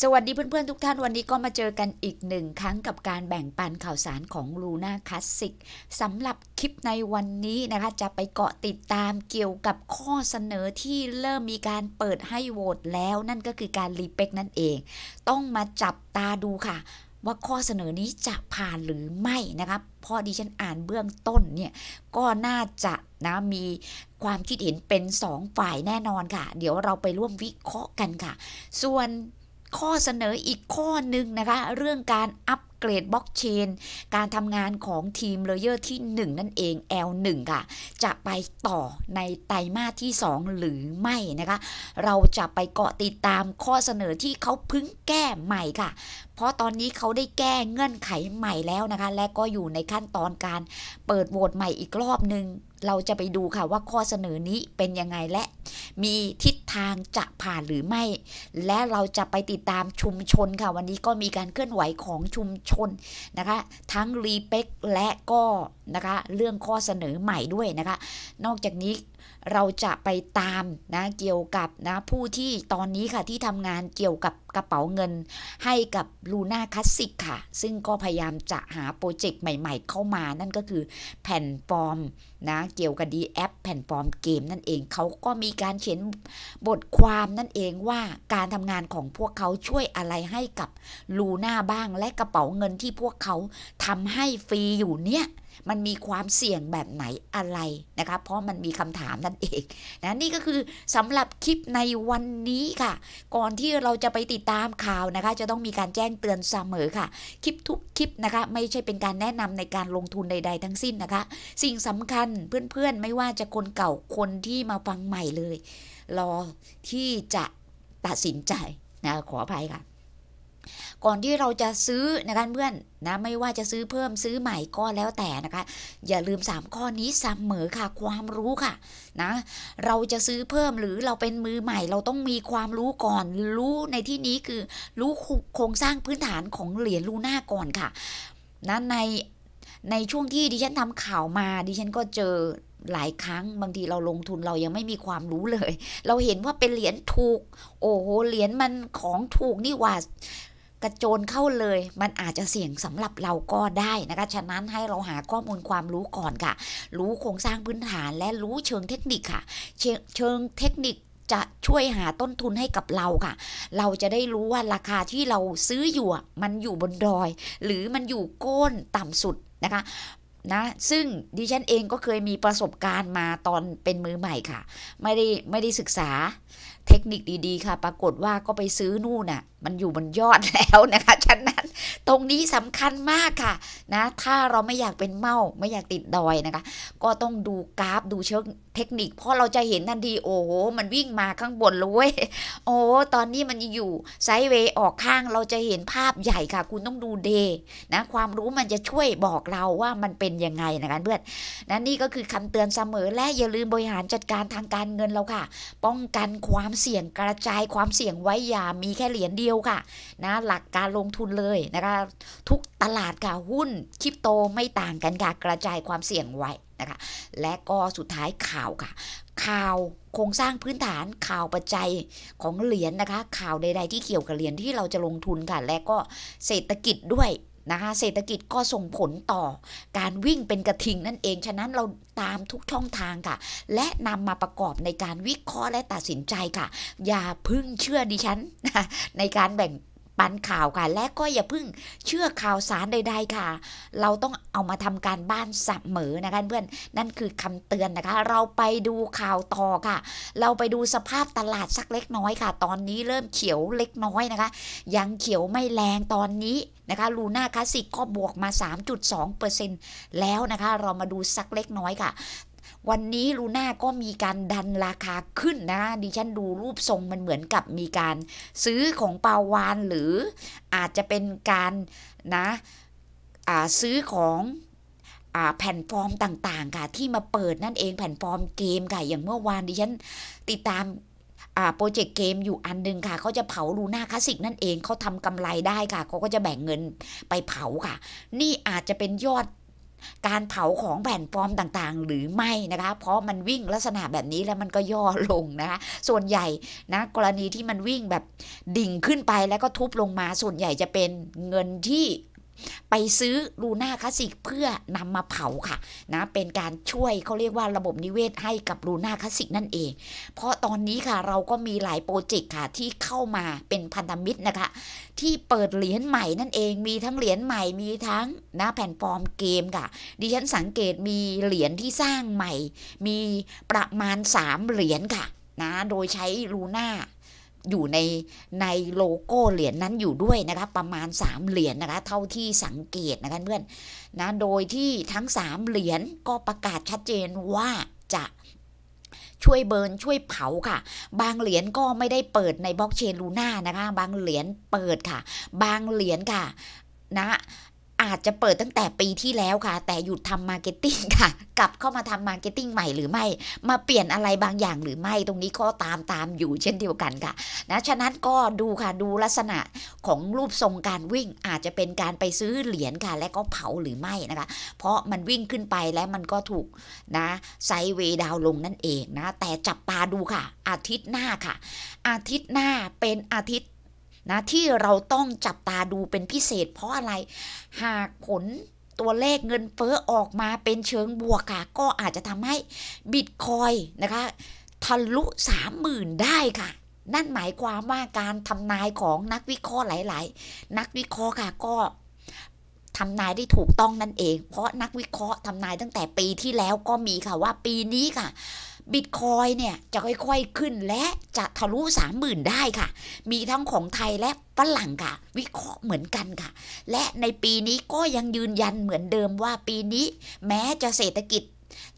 สวัสดีเพื่อน ๆ ทุกท่าน วันนี้ก็มาเจอกันอีกหนึ่งครั้งกับการแบ่งปันข่าวสารของลูน่าคลาสสิกสำหรับคลิปในวันนี้นะคะจะไปเกาะติดตามเกี่ยวกับข้อเสนอที่เริ่มมีการเปิดให้โหวตแล้วนั่นก็คือการรีเ็กนั่นเองต้องมาจับตาดูค่ะว่าข้อเสนอนี้จะผ่านหรือไม่นะคะพอดิฉันอ่านเบื้องต้นเนี่ยก็น่าจะนะมีความคิดเห็นเป็นสองฝ่ายแน่นอนค่ะ เดี๋ยวเราไปร่วมวิเคราะห์กันค่ะ ส่วนข้อเสนออีกข้อหนึ่งนะคะ เรื่องการอัปเกรดบล็อกเชนการทำงานของทีมเลเยอร์ที่ 1 นั่นเอง L1 ค่ะ จะไปต่อในไตรมาสที่ 2 หรือไม่นะคะ เราจะไปเกาะติดตามข้อเสนอที่เขาพึ่งแก้ใหม่ค่ะ เพราะตอนนี้เขาได้แก้เงื่อนไขใหม่แล้วนะคะ และก็อยู่ในขั้นตอนการเปิดโหวตใหม่อีกรอบหนึ่งเราจะไปดูค่ะว่าข้อเสนอนี้เป็น ยังไง และมีทิศทางจะผ่านหรือไม่ และเราจะไปติดตามชุมชนค่ะ วันนี้ก็มีการเคลื่อนไหวของชุมชนนะคะ ทั้งรีเป็กและก็นะคะเรื่องข้อเสนอใหม่ด้วยนะคะ นอกจากนี้เราจะไปตามนะเกี่ยวกับนะผู้ที่ตอนนี้ค่ะที่ทำงานเกี่ยวกับกระเป๋าเงินให้กับลูน่าคลาสสิกค่ะ ซึ่งก็พยายามจะหาโปรเจกต์ใหม่ๆ เข้ามา นั่นก็คือแผ่นฟอร์มนะเกี่ยวกับดีแอปแผ่นฟอร์มเกม นั่นเองเขาก็มีการเขียนบทความนั่นเองว่าการทำงานของพวกเขาช่วยอะไรให้กับลูน่า บ้างและกระเป๋าเงินที่พวกเขาทำให้ฟรีอยู่เนี่ยมันมีความเสี่ยงแบบไหนอะไรนะคะเพราะมันมีคำถามนั่นเองนะนี่ก็คือสำหรับคลิปในวันนี้ค่ะ ก่อนที่เราจะไปติดดตามข่าวนะคะจะต้องมีการแจ้งเตือนเสมอค่ะ คลิปทุกคลิปนะคะ ไม่ใช่เป็นการแนะนำในการลงทุนใด ๆ ทั้งสิ้นนะคะ สิ่งสำคัญเพื่อนๆ ไม่ว่าจะคนเก่าคนที่มาฟังใหม่เลย รอที่จะตัดสินใจนะขออภัยค่ะก่อนที่เราจะซื้อนะคะเพื่อนนะไม่ว่าจะซื้อเพิ่มซื้อใหม่ก็แล้วแต่นะคะ อย่าลืม3ข้อนี้เสมอค่ะ ความรู้ค่ะนะเราจะซื้อเพิ่มหรือเราเป็นมือใหม่ เราต้องมีความรู้ก่อนรู้ในที่นี้คือ รู้โครงสร้างพื้นฐานของเหรียญลูน่าก่อนค่ะนะในในช่วงที่ดิฉันทำข่าวมา ดิฉันก็เจอหลายครั้งบางทีเราลงทุนเรายังไม่มีความรู้เลย เราเห็นว่าเป็นเหรียญถูก โอ้โหเหรียญมันของถูกนี่ว่ากระโจนเข้าเลยมันอาจจะเสี่ยงสำหรับเราก็ได้นะคะฉะนั้นให้เราหาข้อมูลความรู้ก่อนค่ะ รู้โครงสร้างพื้นฐาน และรู้เชิงเทคนิคค่ะ เชิงเทคนิคจะช่วยหาต้นทุนให้กับเราค่ะ เราจะได้รู้ว่าราคาที่เราซื้ออยู่มันอยู่บนดอย หรือมันอยู่ก้นต่ำสุดนะคะนะซึ่งดิฉันเองก็เคยมีประสบการณ์มาตอนเป็นมือใหม่ค่ะ ไม่ได้ไม่ได้ศึกษาเทคนิคดีๆค่ะปรากฏว่าก็ไปซื้อนู่นน่ะ มันอยู่บนยอดแล้วนะคะ ฉะนั้นตรงนี้สำคัญมากค่ะ นะถ้าเราไม่อยากเป็นเมาไม่อยากติดดอยนะคะ ก็ต้องดูกราฟดูเชิงเทคนิคเพราะเราจะเห็นทันทีโอ้โหมันวิ่งมาข้างบนเลย โอ้ตอนนี้มันอยู่ไซด์เวย์ออกข้างเราจะเห็นภาพใหญ่ค่ะ คุณต้องดูเดย์นะความรู้มันจะช่วยบอกเราว่ามันเป็นยังไงนะคะเพื่อนนะนี่ก็คือคำเตือนเสมอ และอย่าลืมบริหารจัดการทางการเงินเราค่ะ ป้องกันความเสี่ยง กระจายความเสี่ยงไว้อย่ามีแค่เหรียญเดียวค่ะนะหลักการลงทุนเลยนะคะ ทุกตลาดค่ะหุ้นคริปโตไม่ต่างกันค่ะกระจายความเสี่ยงไว้นะคะและก็สุดท้ายข่าวค่ะ ข่าวโครงสร้างพื้นฐาน ข่าวปัจจัยของเหรียญนนะคะ ข่าวใดๆที่เกี่ยวกับเหรียญที่เราจะลงทุนค่ะ และก็เศรษฐกิจด้วยนะคะเศรษฐกิจก็ส่งผลต่อการวิ่งเป็นกระทิงนั่นเองฉะนั้นเราตามทุกช่องทางค่ะและนำมาประกอบในการวิเคราะห์และตัดสินใจค่ะ อย่าพึ่งเชื่อดิฉันในการแบ่งปันข่าวค่ะ และก็อย่าเพิ่งเชื่อข่าวสารใด ๆค่ะ เราต้องเอามาทำการบ้านสับเหมอนะคะเพื่อนนั่นคือคำเตือนนะคะ เราไปดูข่าวต่อค่ะ เราไปดูสภาพตลาดสักเล็กน้อยค่ะ ตอนนี้เริ่มเขียวเล็กน้อยนะคะ ยังเขียวไม่แรงตอนนี้นะคะ ลูน่าคาสสิกก็บวกมา 3.2%แล้วนะคะ เรามาดูสักเล็กน้อยค่ะวันนี้ลูน่าก็มีการดันราคา ขึ้นนะดิฉันดูรูปทรงมันเหมือนกับมีการซื้อของปาวานหรืออาจจะเป็นการนะซื้อของแผ่นฟอร์มต่างๆค่ะ ที่มาเปิดนั่นเองแผ่นฟอร์มเกมค่ะ อย่างเมื่อวานดิฉัน ติดตามโปรเจกต์เกมอยู่อันนึงค่ะเขาจะเผาลูน่าคลาสสิกนั่นเองเขาทำกำไรได้ค่ะเขาก็จะแบ่งเงินไปเผาค่ะ นี่อาจจะเป็นยอดการเผาของแผ่นปลอมต่างๆ หรือไม่นะคะ เพราะมันวิ่งลักษณะแบบนี้แล้วมันก็ย่อลงนะคะส่วนใหญ่นะกรณีที่มันวิ่งแบบดิ่งขึ้นไปแล้วก็ทุบลงมาส่วนใหญ่จะเป็นเงินที่ไปซื้อ ลูน่าคลาสสิกเพื่อนำมาเผา ค่ะนะเป็นการช่วยเขาเรียกว่าระบบนิเวศให้กับ ลูน่าคลาสสิก นั่นเอง เพราะตอนนี้ค่ะเราก็มีหลาย โปรเจกต์ค่ะ ที่เข้ามาเป็นพันธมิตรนะคะ ที่เปิด เหรียญใหม่นั่นเองมีทั้ง เหรียญใหม่มีทั้งนะแผ่นฟอร์มเกมค่ะดิฉันสังเกตมีเหรียญที่สร้างใหม่ มีประมาณ3เหรียญค่ะ นะโดยใช้ลูน่าอยู่ในในโลโก้เหรียญนั้นอยู่ด้วยนะคะประมาณ 3 เหรียญนะคะเท่าที่สังเกตนะคะเพื่อนนะโดยที่ทั้ง 3 เหรียญก็ประกาศชัดเจนว่าจะช่วยเบิร์น ช่วยเผาค่ะ บางเหรียญก็ไม่ได้เปิดในบล็อกเชนลูน่านะคะบางเหรียญเปิดค่ะ บางเหรียญค่ะนะอาจจะเปิดตั้งแต่ปีที่แล้วค่ะ แต่หยุดทำมาร์เก็ตติ้งค่ะ กลับเข้ามาทำมาร์เก็ตติ้งใหม่หรือไม่ มาเปลี่ยนอะไรบางอย่างหรือไม่ตรงนี้ก็ตามตามอยู่เช่นเดียวกันค่ะนะฉะนั้นก็ดูค่ะดูลักษณะของรูปทรงการวิ่ง อาจจะเป็นการไปซื้อเหรียญค่ะ และก็เผาหรือไม่นะคะ เพราะมันวิ่งขึ้นไปและมันก็ถูกนะไซเวดาวลงนั่นเองนะแต่จับตาดูค่ะ อาทิตย์หน้าค่ะ อาทิตย์หน้าเป็นอาทิตย์นะที่เราต้องจับตาดูเป็นพิเศษเพราะอะไร หากผลตัวเลขเงินเฟ้อออกมาเป็นเชิงบวกค่ะ ก็อาจจะทำให้ บิตคอยนะคะทะลุ 30,000 ได้ค่ะ นั่นหมายความว่าการทำนายของนักวิเคราะห์หลายๆ นักวิเคราะห์ค่ะก็ทำนายได้ถูกต้องนั่นเอง เพราะนักวิเคราะห์ทำนายตั้งแต่ปีที่แล้วก็มีค่ะว่าปีนี้ค่ะบิตคอยเนี่ยจะค่อยๆขึ้นและจะทะลุ30,000 ได้ค่ะ มีทั้งของไทยและฝรั่งค่ะ วิเคราะห์เหมือนกันค่ะ และในปีนี้ก็ยังยืนยันเหมือนเดิมว่าปีนี้แม้จะเศรษฐกิจ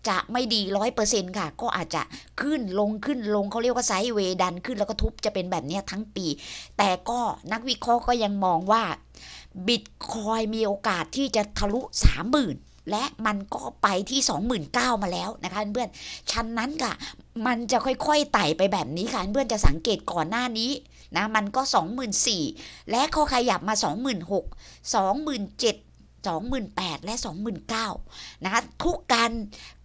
จะไม่ดีร้อยเปอร์เซ็นค่ะ ก็อาจจะขึ้นลงขึ้นลงเขาเรียกว่าไซด์เวดันขึ้นแล้วก็ทุบจะเป็นแบบนี้ทั้งปี แต่ก็นักวิเคราะห์ก็ยังมองว่าบิตคอยมีโอกาสที่จะทะลุสามหมื่นและมันก็ไปที่ 29,000มาแล้วนะคะเพื่อนชั้นนั้นค่ะ มันจะค่อยๆไต่ไปแบบนี้ค่ะเพื่อนจะสังเกตก่อนหน้านี้นะ มันก็ 24,000และ้อขยับมา 26,000 27,000 28,000และ 29,000นะคะทุกการ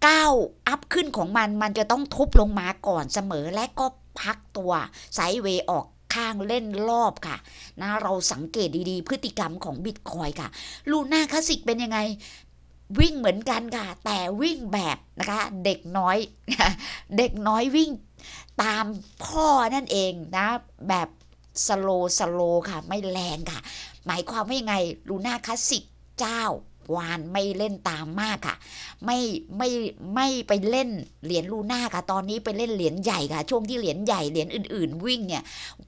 ก้าวอัพขึ้นของมันมันจะต้องทุบลงมาก่อนเสมอ และก็พักตัวไซด์เวย์ออกข้างเล่นรอบค่ะนะเราสังเกตดีๆพฤติกรรมของบิตคอยค่ะลูน่าคลาสิกเป็นยังไงวิ่งเหมือนกันค่ะ แต่วิ่งแบบนะคะ เด็กน้อยเด็กน้อยวิ่งตามพ่อนั่นเองนะ แบบสโลสโลค่ะ ไม่แรงค่ะ หมายความว่ายังไงลูน่าคลาสสิกเจ้าวานไม่เล่นตามมากค่ะ ไม่ ไม่ ไม่ ไป เล่นเหรียญลูน่าค่ะตอนนี้ ไป เล่นเหรียญใหญ่ค่ะช่วงที่เหรียญใหญ่เหรียญอื่นๆ วิ่งเนี่ย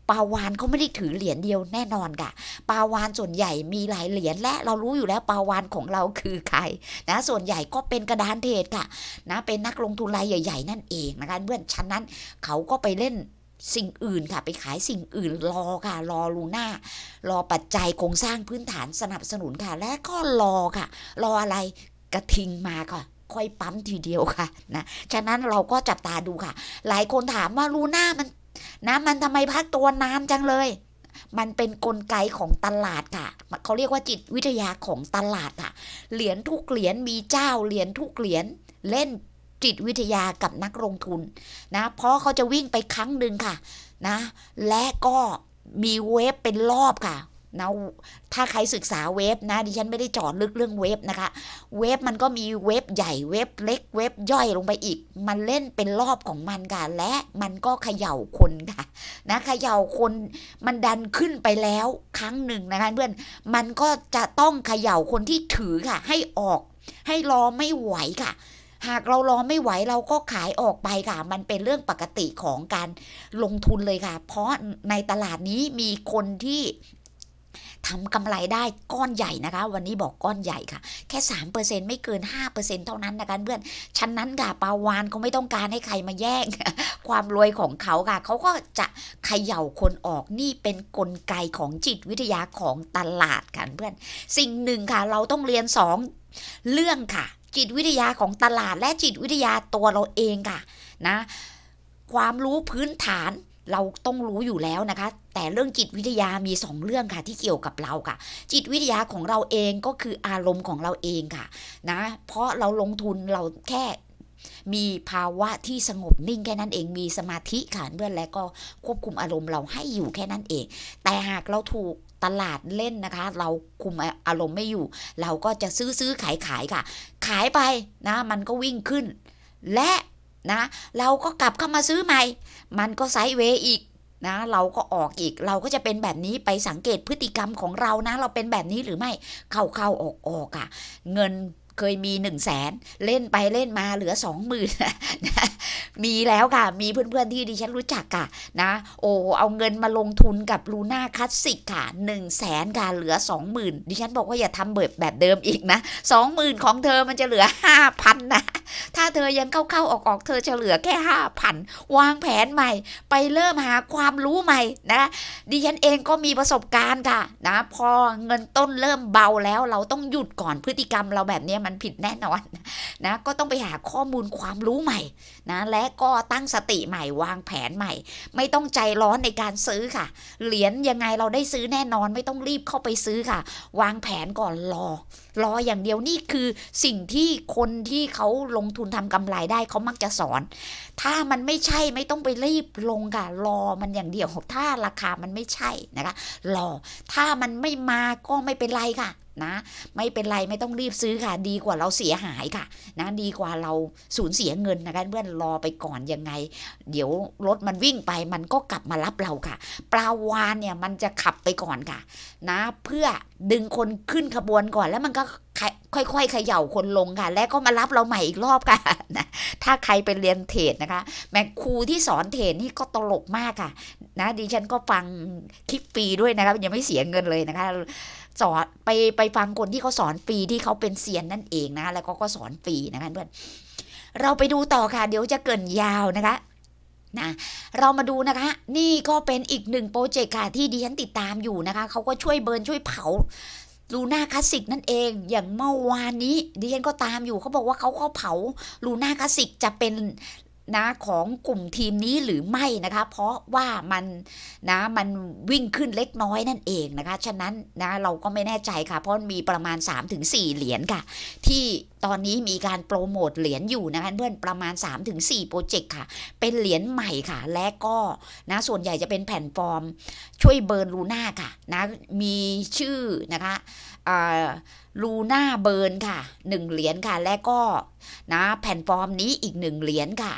ปาวานเขาไม่ได้ถือเหรียญเดียวแน่นอนค่ะ ปาวานส่วนใหญ่มีหลายเหรียญและเรารู้อยู่แล้วปาวานของเราคือใครนะส่วนใหญ่ก็เป็นกระดานเทรดค่ะนะเป็นนักลงทุนรายใหญ่ๆ นั่นเองนะคะเพื่อนฉะนั้นเขาก็ไปเล่นสิ่งอื่นค่ะ ไปขายสิ่งอื่นรอค่ะ รอลูน่ารอปัจจัยโครงสร้างพื้นฐานสนับสนุนค่ะ และก็รอค่ะ รออะไรกระทิงมาค่ะค่อยปั๊มทีเดียวค่ะนะฉะนั้นเราก็จับตาดูค่ะ หลายคนถามว่าลูน่ามันนะมันทำไมพักตัวนานจังเลย มันเป็นนกลไกของตลาดค่ะเขาเรียกว่าจิตวิทยาของตลาดค่ะเหรียญทุกเหรียญมีเจ้าเหรียญทุกเหรียญเล่นจิตวิทยากับนักลงทุนนะ เพราะเขาจะวิ่งไปครั้งหนึ่งค่ะนะ และก็มีเวฟเป็นรอบค่ะนะ ถ้าใครศึกษาเวฟนะ ดิฉันไม่ได้จอดลึกเรื่องเวฟนะคะ เวฟมันก็มีเวฟใหญ่เวฟเล็กเวฟย่อยลงไปอีก มันเล่นเป็นรอบของมันค่ะ และมันก็เขย่าคนค่ะ นะเขย่าคนมันดันขึ้นไปแล้วครั้งหนึ่งนะคะ เพื่อนมันก็จะต้องเขย่าคนที่ถือค่ะ ให้ออก ให้รอไม่ไหวค่ะหากเรารอไม่ไหวเราก็ขายออกไปค่ะมันเป็นเรื่องปกติของการลงทุนเลยค่ะ เพราะในตลาดนี้มีคนที่ทำกำไรได้ก้อนใหญ่นะคะวันนี้บอกก้อนใหญ่ค่ะแค่3%ไม่เกิน5%เท่านั้นนะคะเพื่อนฉันนั้นค่ะปาวานเขาไม่ต้องการให้ใครมาแย่งความรวยของเขาค่ะ เขาก็จะเขย่าคนออกนี่เป็นกลไกของจิตวิทยาของตลาดค่ะเพื่อนสิ่งหนึ่งค่ะ เราต้องเรียน2เรื่องค่ะจิตวิทยาของตลาดและจิตวิทยาตัวเราเองค่ะนะความรู้พื้นฐานเราต้องรู้อยู่แล้วนะคะแต่เรื่องจิตวิทยามี 2 เรื่องค่ะที่เกี่ยวกับเราค่ะ จิตวิทยาของเราเองก็คืออารมณ์ของเราเองค่ะนะเพราะเราลงทุนเราแค่มีภาวะที่สงบนิ่งแค่นั้นเองมีสมาธิค่ะเพื่อนและก็ควบคุมอารมณ์เราให้อยู่แค่นั้นเอง แต่หากเราถูกตลาดเล่นนะคะ เราคุมอารมณ์ไม่อยู่ เราก็จะซื้อซื้อขายขายค่ะ ขายไปนะ มันก็วิ่งขึ้น และนะ เราก็กลับเข้ามาซื้อใหม่มันก็ไซด์เวอีกนะ เราก็ออกอีกเราก็จะเป็นแบบนี้ไปสังเกตพฤติกรรมของเรานะ เราเป็นแบบนี้หรือไม่เข้าเข้าออกออกอะ่ะ เงินเคยมีหนึ่งแสนเล่นไปเล่นมาเหลือสองหมื่นมีแล้วค่ะมีเพื่อนๆที่ดิฉันรู้จักค่ะนะ โอ้เอาเงินมาลงทุนกับลูน่าคลาสสิกค่ะหนึ่งแสนค่ะเหลือสองหมื่นดิฉันบอกว่าอย่าทำเบิดแบบเดิมอีกนะสองหมื่นของเธอมันจะเหลือห้าพันนะถ้าเธอยังเข้าๆออกๆเธอจะเหลือแค่ห้าพันวางแผนใหม่ ไปเริ่มหาความรู้ใหม่นะดิฉันเองก็มีประสบการณ์ค่ะนะพอเงินต้นเริ่มเบาแล้ว เราต้องหยุดก่อนพฤติกรรมเราแบบนี้มัันผิดแน่นอนนะก็ต้องไปหาข้อมูลความรู้ใหม่นะ และก็ตั้งสติใหม่ วางแผนใหม่ ไม่ต้องใจร้อนในการซื้อค่ะเหรียญยังไงเราได้ซื้อแน่นอน ไม่ต้องรีบเข้าไปซื้อค่ะ วางแผนก่อนรอ รออย่างเดียวนี่คือสิ่งที่คนที่เขาลงทุนทำกำไรได้เขามักจะสอน ถ้ามันไม่ใช่ไม่ต้องไปรีบลงค่ะ รอมันอย่างเดียว ถ้าราคามันไม่ใช่นะคะ รอ ถ้ามันไม่มาก็ไม่เป็นไรค่ะนะไม่เป็นไรไม่ต้องรีบซื้อค่ะ ดีกว่าเราเสียหายค่ะ นะดีกว่าเราสูญเสียเงินนะคะเพื่อนรอไปก่อนยังไง เดี๋ยวรถมันวิ่งไปมันก็กลับมารับเราค่ะปลาวานเนี่ยมันจะขับไปก่อนค่ะ นะ เพื่อดึงคนขึ้นขบวนก่อน แล้วมันก็ ค่อยๆเขย่าคนลง ค่ะ และก็มารับเราใหม่อีกรอบค่ะ นะถ้าใครไปเรียนเทรดนะคะ แม่ครูที่สอนเทรดนี่ก็ตลกมากค่ะนะ ดิฉันก็ฟังคลิปฟรีด้วยนะคะยังไม่เสียเงินเลยนะคะสอนไปไปฟังคนที่เขาสอนฟรีที่เขาเป็นเซียนนั่นเองนะ แล้วก็ก็สอนฟรีนะคะเพื่อนเราไปดูต่อค่ะเดี๋ยวจะเกินยาวนะคะนะเรามาดูนะคะนี่ก็เป็นอีกหนึ่งโปรเจกต์ค่ะที่ดิฉันติดตามอยู่นะคะเขาก็ช่วยเบิร์นช่วยเผา ลูน่าคลาสสิกนั่นเอง อย่างเมื่อวานนี้ดิฉันก็ตามอยู่เขาบอกว่าเขาก็เผาลูน่าคลาสสิกจะเป็นนะของกลุ่มทีมนี้หรือไม่นะคะ เพราะว่ามันนะมันวิ่งขึ้นเล็กน้อยนั่นเองนะคะฉะนั้นนะเราก็ไม่แน่ใจค่ะ เพราะมีประมาณ 3-4 เหรียญค่ะ ที่ตอนนี้มีการโปรโมทเหรียญอยู่นะคะเพื่อนประมาณ 3-4โปรเจกต์ค่ะ เป็นเหรียญใหม่ค่ะ และก็นะส่วนใหญ่จะเป็นแผ่นฟอร์มช่วยเบิร์นลูน่าค่ะนะมีชื่อนะคะลูน่าเบิร์นค่ะหนึ่งเหรียญค่ะ และก็นะแผ่นฟอร์มนี้อีกหนึ่งเหรียญค่ะ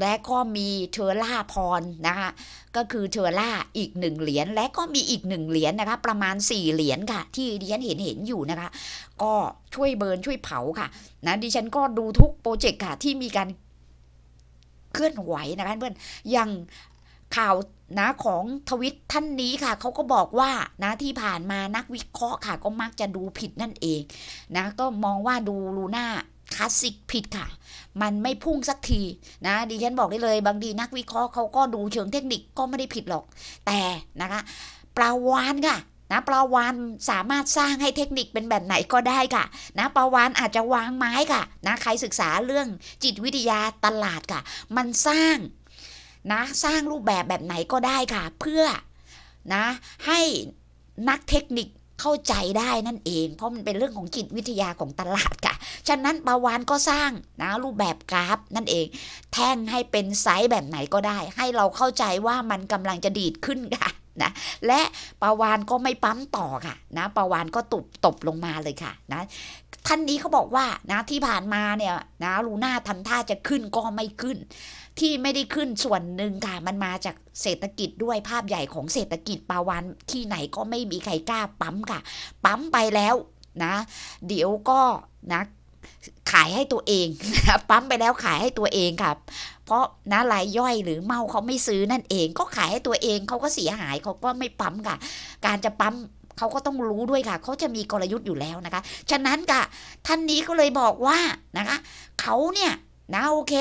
และก็มีเทอร่าพรนะคะก็คือเทอร่าอีกหนึ่งเหรียญและก็มีอีกหนึ่งเหรียญนะคะประมาณ4เหรียญค่ะ ที่ดิฉันเห็นเห็นอยู่นะคะก็ช่วยเบิร์นช่วยเผาค่ะนะดิฉันก็ดูทุกโปรเจกต์ค่ะ ที่มีการเคลื่อนไหวนะคะเพื่อนอย่างข่าวนะของทวิตท่านนี้ค่ะ เขาก็บอกว่านะที่ผ่านมานักวิเคราะห์ค่ะ ก็มักจะดูผิดนั่นเอง นะก็มองว่าดูลูน่าคลาสสิกผิดค่ะมันไม่พุ่งสักที นะดิฉันบอกได้เลย บางทีนักวิเคราะห์เขาก็ดูเชิงเทคนิคก็ไม่ได้ผิดหรอก แต่นะคะปลาวานค่ะนะปลาวานสามารถสร้างให้เทคนิคเป็นแบบไหนก็ได้ค่ะนะปลาวานอาจจะวางไม้ค่ะนะใครศึกษาเรื่องจิตวิทยาตลาดค่ะ มันสร้างนะสร้างรูปแบบแบบไหนก็ได้ค่ะ เพื่อนะให้นักเทคนิคเข้าใจได้นั่นเอง เพราะมันเป็นเรื่องของจิตวิทยาของตลาดค่ะ ฉะนั้นปาวานก็สร้างนะรูปแบบกราฟนั่นเอง แท่งให้เป็นไซส์แบบไหนก็ได้ ให้เราเข้าใจว่ามันกำลังจะดีดขึ้นค่ะนะและปาวานก็ไม่ปั๊มต่อค่ะนะปาวานก็ตบตบลงมาเลยค่ะนะท่านนี้เขาบอกว่า นะที่ผ่านมาเนี่ยนะลูน่าทำท่าจะขึ้นก็ไม่ขึ้นที่ไม่ได้ขึ้นส่วนหนึ่งค่ะ มันมาจากเศรษฐกิจด้วยภาพใหญ่ของเศรษฐกิจปาวานที่ไหนก็ไม่มีใครกล้า ปั๊มค่ะปั๊มไปแล้วนะ เดี๋ยวก็นะขายให้ตัวเองนะปั๊มไปแล้วขายให้ตัวเองค่ะเพราะนะรายย่อยหรือเมาเขาไม่ซื้อนั่นเองก็ขายให้ตัวเองเขาก็เสียหายเขาก็ไม่ปั๊มค่ะการจะปั๊มเขาก็ต้องรู้ด้วยค่ะเขาจะมีกลยุทธ์อยู่แล้วนะคะ ฉะนั้นค่ะท่านนี้ก็เลยบอกว่านะคะเขาเนี่ยนะโอเค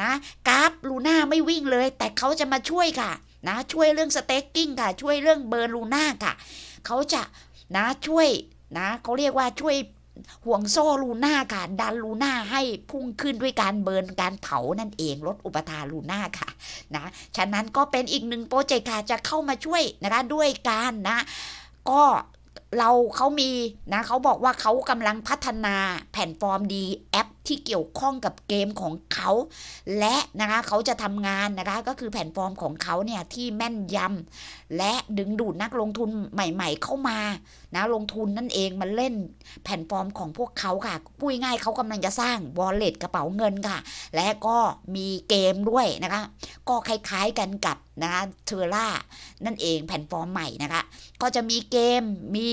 นะกราฟลูน่าไม่วิ่งเลยแต่เขาจะมาช่วยค่ะนะช่วยเรื่องสเต็กกิ้งค่ะช่วยเรื่องเบอร์ลูน่าค่ะเขาจะนะช่วยนะเขาเรียกว่าช่วยห่วงโซ่ลูน่าค่ะดันลูน่าให้พุ่งขึ้นด้วยการเบิร์นการเผานั่นเองลดอุปทานลูน่าค่ะนะฉะนั้นก็เป็นอีกหนึ่งโปรเจกต์ค่ะจะเข้ามาช่วยนะคะด้วยการนะ ก็เราเขามีนะเขาบอกว่าเขากำลังพัฒนาแพลตฟอร์มดีแอปที่เกี่ยวข้องกับเกมของเขาและนะคะเขาจะทำงานนะคะ ก็คือแพลตฟอร์มของเขาเนี่ยที่แม่นยำและดึงดูดนักลงทุนใหม่ๆ เข้ามานะลงทุนนั่นเองมาเล่นแพลตฟอร์มของพวกเขาค่ะพูดง่ายเขากำลังจะสร้างบอลเลตกระเป๋าเงินค่ะและก็มีเกมด้วยนะคะ ก็คล้ายๆกันกับนะคะเทอร์ล่านั่นเองแพลตฟอร์มใหม่นะคะ ก็จะมีเกมมี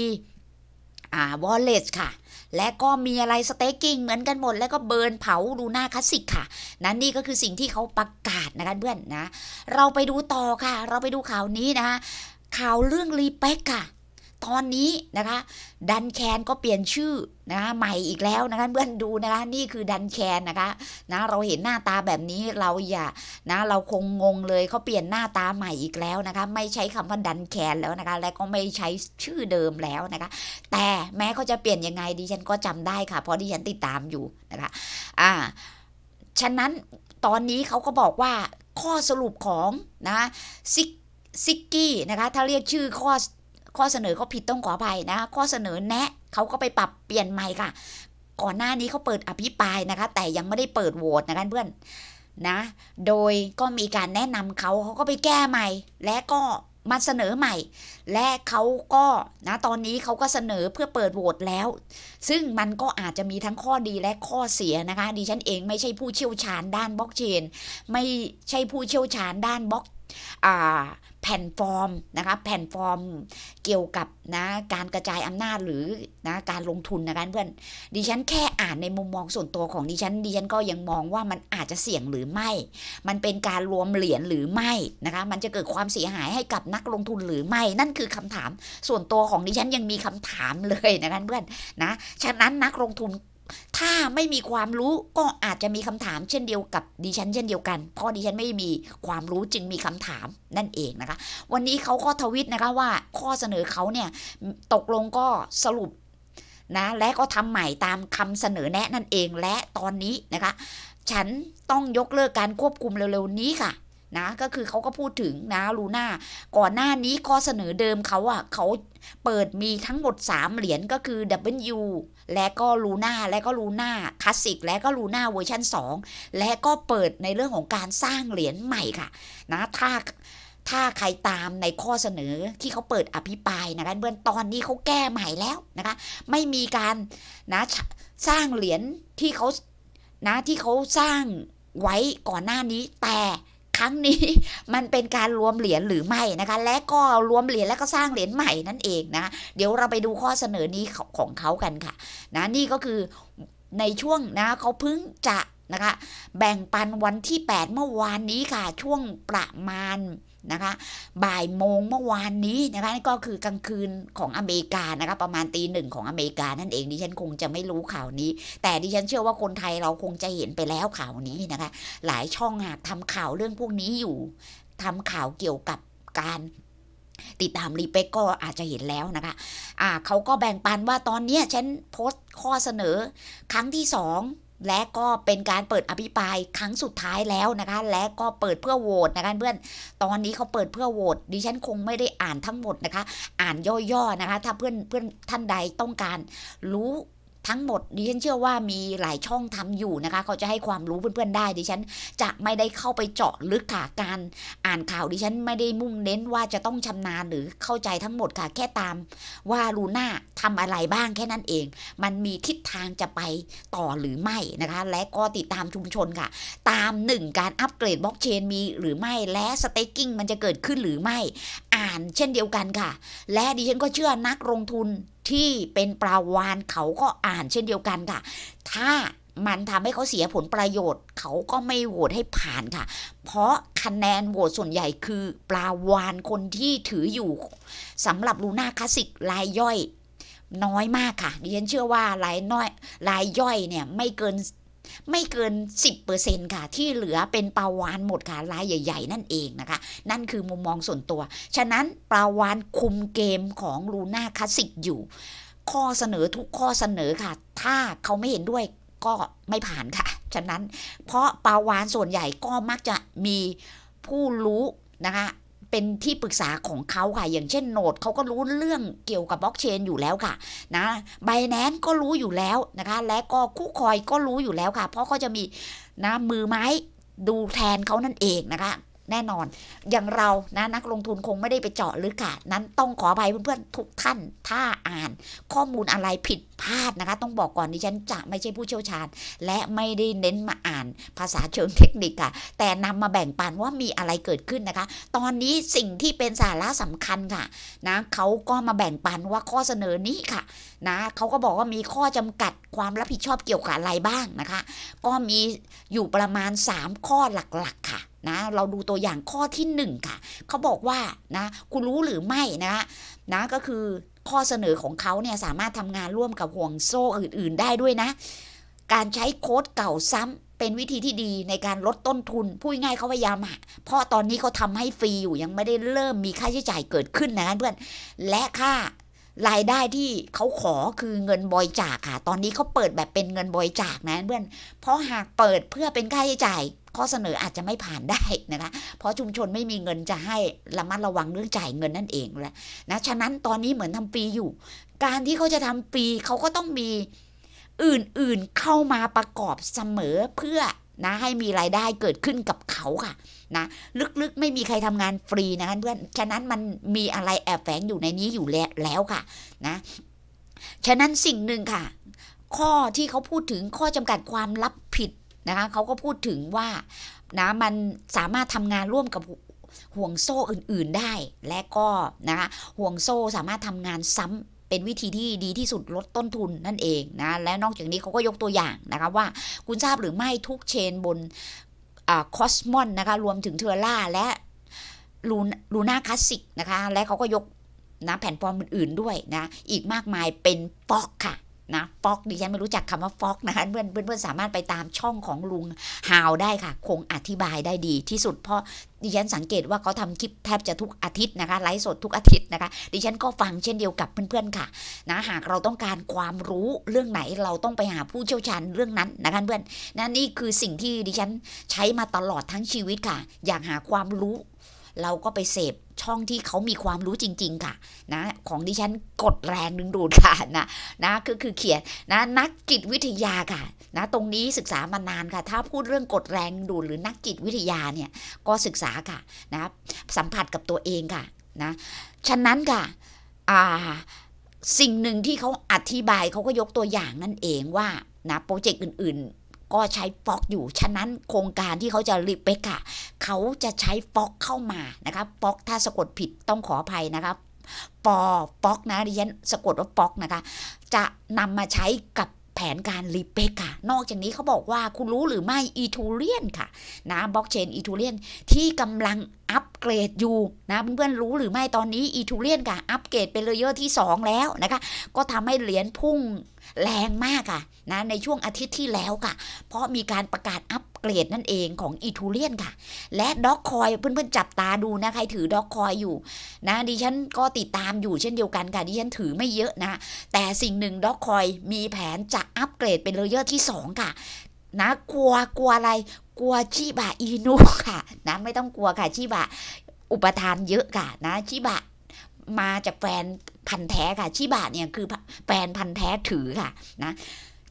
อ่าวอลเลตค่ะและก็มีอะไรสเต็กกิ้งเหมือนกันหมด แล้วก็เบิร์นเผาดูหน้าคลาสสิกค่ะ นั่นนี่ก็คือสิ่งที่เขาประกาศนะคะเพื่อนนะ เราไปดูต่อค่ะ เราไปดูข่าวนี้นะคะข่าวเรื่องรีเป็กค่ะอนนี้นะคะดันแคนก็เปลี่ยนชื่อนะคะใหม่อีกแล้วนะคะเพื่อนดูนะคะนี่คือดันแคนนะคะนะเราเห็นหน้าตาแบบนี้เราอย่านะเราคงงงเลยเขาเปลี่ยนหน้าตาใหม่อีกแล้วนะคะไม่ใช้คำว่าดันแคนแล้วนะคะและก็ไม่ใช้ชื่อเดิมแล้วนะคะแต่แม้เขาจะเปลี่ยนยังไงดิฉันก็จำได้ค่ะ เพราะดิฉันติดตามอยู่นะคะอ่าฉะนั้นตอนนี้เขาก็บอกว่าข้อสรุปของนะซิกซิกกี้นะคะถ้าเรียกชื่อข้อข้อเสนอเขาผิดต้องขออภัยนะข้อเสนอแนะเขาก็ไปปรับเปลี่ยนใหม่ค่ะ ก่อนหน้านี้เขาเปิดอภิปรายนะคะ แต่ยังไม่ได้เปิดโหวตนะคะเพื่อนนะโดยก็มีการแนะนำเขาเขาก็ไปแก้ใหม่ และก็มาเสนอใหม่และเขาก็นะตอนนี้เขาก็เสนอเพื่อเปิดโหวตแล้วซึ่งมันก็อาจจะมีทั้งข้อดีและข้อเสียนะคะ ดิฉันเองไม่ใช่ผู้เชี่ยวชาญด้านบล็อกเชนไม่ใช่ผู้เชี่ยวชาญด้านบล็อกแผ่นฟอร์มนะคะแผ่นฟอร์ม เกี่ยวกับนะการกระจายอำนาจหรือนะการลงทุนนะคะเพื่อนดิฉันแค่อ่านในมุมมองส่วนตัวของดิฉันดิฉัน ก็ยังมองว่ามันอาจจะเสี่ยงหรือไม่ มันเป็นการรวมเหรียญหรือไม่นะคะมันจะเกิดความเสียหายให้กับนักลงทุนหรือไม่ นั่นคือคำถามส่วนตัวของดิฉัน ยังมีคำถามเลยนะคะเพื่อนนะฉะนั้นนักลงทุนถ้าไม่มีความรู้ก็อาจจะมีคำถามเช่นเดียวกับดิฉัน เช่นเดียวกันเพราะดิฉันไม่มีความรู้จึงมีคำถามนั่นเองนะคะ วันนี้เขาก็ทวิตนะคะว่าข้อเสนอเขาเนี่ยตกลงก็สรุปนะ และก็ทำใหม่ตามคำเสนอแนะนั่นเองและตอนนี้นะคะ ฉันต้องยกเลิกการควบคุมเร็วๆนี้ค่ะนะก็คือเขาก็พูดถึงนะลูน่าก่อนหน้านี้ข้อเสนอเดิมเขาอะเขาเปิดมีทั้งหมด 3 เหรียญก็คือ W และก็ลูน่าและก็ลูน่าคลาสสิกและก็ลูน่าเวอร์ชัน2และก็เปิดในเรื่องของการสร้างเหรียญใหม่ค่ะนะถ้าถ้าใครตามในข้อเสนอที่เขาเปิดอภิปรายนะคะเบื้องตอนนี้เขาแก้ใหม่แล้วนะคะไม่มีการนะสร้างเหรียญที่เขานะที่เขาสร้างไว้ก่อนหน้านี้แต่ครั้งนี้มันเป็นการรวมเหรียญหรือไม่นะคะ และก็รวมเหรียญแล้วก็สร้างเหรียญใหม่นั่นเองนะเดี๋ยวเราไปดูข้อเสนอนี้ของเขากันค่ะนะนี่ก็คือในช่วงนะเขาเพิ่งจะนะคะ แบ่งปันวันที่8เมื่อวานนี้ค่ะช่วงประมาณนะคะบ่ายโมงเมื่อวานนี้นะคะก็คือกลางคืนของอเมริกานะคะประมาณตีหนึ่งของอเมริกา นั่นเองดิฉันคงจะไม่รู้ข่าวนี้ แต่ดิฉันเชื่อว่าคนไทยเราคงจะเห็นไปแล้วข่าวนี้นะคะหลายช่องหากทำข่าวเรื่องพวกนี้อยู่ทำข่าวเกี่ยวกับการติดตามรีเปกก็อาจจะเห็นแล้วนะคะอ่าเขาก็แบ่งปันว่าตอนนี้ฉันโพสต์ข้อเสนอ ครั้งที่สองและก็เป็นการเปิดอภิปรายครั้งสุดท้ายแล้วนะคะ และก็เปิดเพื่อโหวตนะคะเพื่อนตอนนี้เขาเปิดเพื่อโหวตดิฉันคงไม่ได้อ่านทั้งหมดนะคะ อ่านย่อๆนะคะ ถ้าเพื่อนเพื่อนท่านใดต้องการรู้ทั้งหมดดิฉันเชื่อว่ามีหลายช่องทำอยู่นะคะเขาจะให้ความรู้เพื่อนๆได้ ดิฉันจะไม่ได้เข้าไปเจาะลึกค่ะการอ่านข่าวดิฉันไม่ได้มุ่งเน้นว่าจะต้องชำนาญหรือเข้าใจทั้งหมดค่ะ แค่ตามว่าลูน่าทำอะไรบ้างแค่นั้นเอง มันมีทิศทางจะไปต่อหรือไม่นะคะ และก็ติดตามชุมชนค่ะ ตาม1การอัปเกรดบล็อกเชนมีหรือไม่และสเต็กกิ้งมันจะเกิดขึ้นหรือไม่ อ่าน เช่นเดียวกันค่ะ และดิฉันก็เชื่อนักลงทุนที่เป็นปลาวานเขาก็อ่านเช่นเดียวกันค่ะ ถ้ามันทำให้เขาเสียผลประโยชน์ เขาก็ไม่โหวตให้ผ่านค่ะ เพราะคะแนนโหวตส่วนใหญ่คือปลาวานคนที่ถืออยู่สำหรับลูน่าคลาสสิกลายย่อยน้อยมากค่ะดิฉันเชื่อว่าลายน้อยลายย่อยเนี่ยไม่เกินไม่เกิน 10%ค่ะ ที่เหลือเป็นปลาวานหมดค่ะ รายใหญ่ๆ นั่นเองนะคะ นั่นคือมุมมองส่วนตัว ฉะนั้นปลาวานคุมเกมของลูน่าคลาสสิกอยู่ ข้อเสนอทุกข้อเสนอค่ะ ถ้าเขาไม่เห็นด้วยก็ไม่ผ่านค่ะ ฉะนั้นเพราะปลาวานส่วนใหญ่ก็มักจะมีผู้รู้นะคะเป็นที่ปรึกษาของเขาค่ะ อย่างเช่นโนดเขาก็รู้เรื่องเกี่ยวกับบล็อกเชนอยู่แล้วค่ะ นะไบแนนก็รู้อยู่แล้วนะคะ และก็คู่คอยก็รู้อยู่แล้วค่ะ เพราะเขาจะมีนะมือไม้ดูแทนเขานั่นเองนะคะแน่นอน อย่างเรานะนักลงทุนคงไม่ได้ไปเจาะลึกค่ะ นั้นต้องขออภัยเพื่อน ๆ ทุกท่าน ถ้าอ่าน ข้อมูลอะไรผิดพลาดนะคะ ต้องบอกก่อนดิฉันจะไม่ใช่ผู้เชี่ยวชาญ และไม่ได้เน้นมาอ่าน ภาษาเชิงเทคนิคค่ะ แต่นำมาแบ่งปันว่ามีอะไรเกิดขึ้นนะคะ ตอนนี้สิ่งที่เป็นสาระสำคัญค่ะ นะเขาก็มาแบ่งปันว่าข้อเสนอนี้ค่ะนะเขาก็บอกว่ามีข้อจำกัดความรับผิดชอบเกี่ยวกับอะไรบ้างนะคะ ก็มีอยู่ประมาณ 3 ข้อหลักๆค่ะนะ เราดูตัวอย่างข้อที่ 1 ค่ะเขาบอกว่านะ คุณรู้หรือไม่นะนะก็คือข้อเสนอของเขาเนี่ย สามารถทำงานร่วมกับห่วงโซ่อื่น ๆได้ด้วยนะ การใช้โค้ดเก่าซ้ำเป็นวิธีที่ดีในการลดต้นทุน พูดง่ายเขาพยายามอะเพราะตอนนี้เขาทำให้ฟรีอยู่ยังไม่ได้เริ่มมีค่าใช้จ่ายเกิดขึ้นนะเพื่อนและค่ารายได้ที่เขาขอคือเงินบริจาคค่ะตอนนี้เขาเปิดแบบเป็นเงินบริจาคนะเพื่อน เพราะหากเปิดเพื่อเป็นค่าใช้จ่ายข้อเสนออาจจะไม่ผ่านได้นะคะเพราะชุมชนไม่มีเงินจะให้ระมัดระวังเรื่องจ่าย เงินนั่นเองแหละนะฉะนั้นตอนนี้เหมือนทำฟรีอยู่ การที่เขาจะทำฟรีเขาก็ต้องมีอื่น ๆเข้ามาประกอบเสมอเพื่อนะให้มีรายได้เกิดขึ้นกับเขาค่ะ นะ ลึกๆไม่มีใครทำงานฟรีนะเพื่อนฉะนั้นมันมีอะไรแอบแฝงอยู่ในนี้อยู่แล้วค่ะนะฉะนั้นสิ่งหนึ่งค่ะ ข้อที่เขาพูดถึงข้อจำกัดความรับผิดนะคะเขาก็พูดถึงว่า นะมันสามารถทำงานร่วมกับห่วงโซ่อื่นๆได้และก็นะคะห่วงโซ่สามารถทำงานซ้ำเป็น วิธีที่ดีที่สุดลดต้นทุนนั่นเอง นะ และนอกจากนี้เขาก็ยกตัวอย่าง นะคะว่าคุณทราบหรือไม่ทุกเชนบนคอสมอนนะคะ รวมถึงเทอร่า และ ลูน่าคลาสสิก นะคะ และเขาก็ยก นะแผ่นฟอร์ม อื่นๆด้วยนะ อีกมากมายเป็นปอกค่ะนะฟอกดิฉันไม่รู้จักคำว่าฟอกนะคะเพื่อนเพื่อนสามารถไปตามช่องของลุงฮาวได้ค่ะ คงอธิบายได้ดี ที่สุดเพราะดิฉันสังเกตว่าเขาทำคลิปแทบจะทุกอาทิตย์นะคะไลฟ์สดทุกอาทิตย์นะคะ ดิฉันก็ฟังเช่นเดียวกับเพื่อนๆค่ะ นะหากเราต้องการความรู้เรื่องไหนเราต้องไปหาผู้เชี่ยวชาญเรื่องนั้นนะคะเพื่อนนั่นนี่คือสิ่งที่ดิฉันใช้มาตลอดทั้งชีวิตค่ะอยากหาความรู้เราก็ไปเสพช่องที่เขามีความรู้จริง ๆ ค่ะนะของดิฉันกดแรงดึงดูดค่ะนะนะคือคือเขียนนะนักจิตวิทยาค่ะนะตรงนี้ศึกษามานานค่ะถ้าพูดเรื่องกดแรงดูดหรือนักจิตวิทยาเนี่ยก็ศึกษาค่ะนะสัมผัสกับตัวเองค่ะนะฉะนั้นค่ะอ่าสิ่งหนึ่งที่เขาอธิบายเขาก็ยกตัวอย่างนั่นเองว่านะโปรเจกต์อื่นก็ใช้ฟอกอยู่ ฉะนั้นโครงการที่เขาจะรีเบกะเขาจะใช้ฟอกเข้ามานะคะฟอกถ้าสะกดผิดต้องขออภัยนะคะปอฟอกนะดิฉันสะกดว่าฟอกนะคะ จะนำมาใช้กับแผนการรีเบกค่ะ นอกจากนี้เขาบอกว่าคุณรู้หรือไม่ อีทูเรียน ค่ะ นะ บล็อกเชนอีทูเรียน ที่กำลังอัปเกรด อยู่ นะเพื่อนๆ รู้หรือไม่ตอนนี้อีทูเรียนค่ะ อัปเกรดเป็นเลเยอร์ที่ 2 แล้วนะคะก็ทำให้เหรียญพุ่งแรงมากอะนะในช่วงอาทิตย์ที่แล้วค่ะเพราะมีการประกาศอัปเกรดนั่นเองของอีทูเลียนค่ะและด็อกคอยเพื่อนๆจับตาดูนะใครถือด็อกคอยอยู่ นะดิฉันก็ติดตามอยู่เช่นเดียวกันค่ะดิฉันถือไม่เยอะนะแต่สิ่งหนึ่งด็อกคอยมีแผนจะอัปเกรดเป็นเลเยอร์ที่ 2 ค่ะนะกลัวกลัวอะไรกลัวชิบะอินุค่ะนะไม่ต้องกลัวค่ะชิบะอุปทานเยอะค่ะนะชิบะมาจากแฟนพันแท้ค่ะชิบะเนี่ยคือแฟนพันแท้ถือค่ะ นะ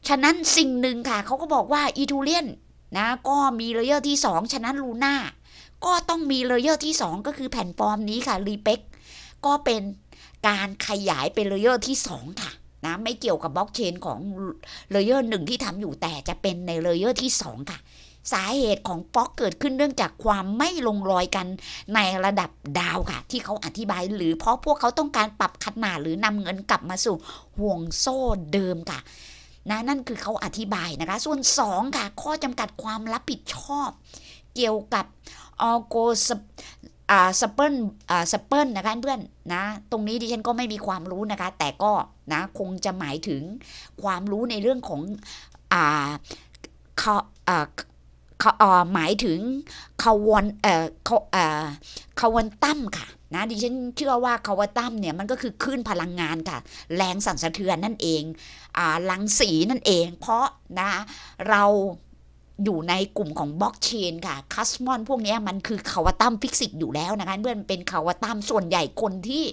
ฉะนั้นสิ่งหนึ่งค่ะ เขาก็บอกว่า อีทูเลียน นะก็มีเลเยอร์ที่ 2 ฉะนั้นลูน่าก็ต้องมีเลเยอร์ที่ 2 ก็คือแผ่นฟอร์มนี้ค่ะ รีเปกก็เป็นการขยายเป็นเลเยอร์ที่ 2 ค่ะ นะ ไม่เกี่ยวกับบล็อกเชนของเลเยอร์หนึ่งที่ทำอยู่แต่จะเป็นในเลเยอร์ที่ 2 ค่ะสาเหตุของป๊อกเกิดขึ้นเนื่องจากความไม่ลงรอยกันในระดับดาวค่ะ ที่เขาอธิบายหรือเพราะพวกเขาต้องการปรับขนาดหรือนำเงินกลับมาสู่ห่วงโซ่เดิมค่ะนะนั่นคือเขาอธิบายนะคะส่วน2ค่ะ ข้อจำกัดความรับผิดชอบเกี่ยวกับออโกสสเปิลสเปิลนะคะเพื่อนนะตรงนี้ดิฉันก็ไม่มีความรู้นะคะแต่ก็นะคงจะหมายถึงความรู้ในเรื่องของอ่าาเขอ่าหมายถึงคาวอนเอ่อคาวอนตั้มค่ะนะดิฉันเชื่อว่าคาวอนตั้มเนี่ยมันก็คือคลื่นพลังงานค่ะแรงสั่นสะเทือนนั่นเองอ่าลังสีนั่นเองเพราะนะเราอยู่ในกลุ่มของบล็อกเชนค่ะคัสมอนพวกนี้มันคือคาวนตัมฟิกซิกอยู่แล้วนะคะเพื่อนเป็นคาวนตัมส่วนใหญ่คนที่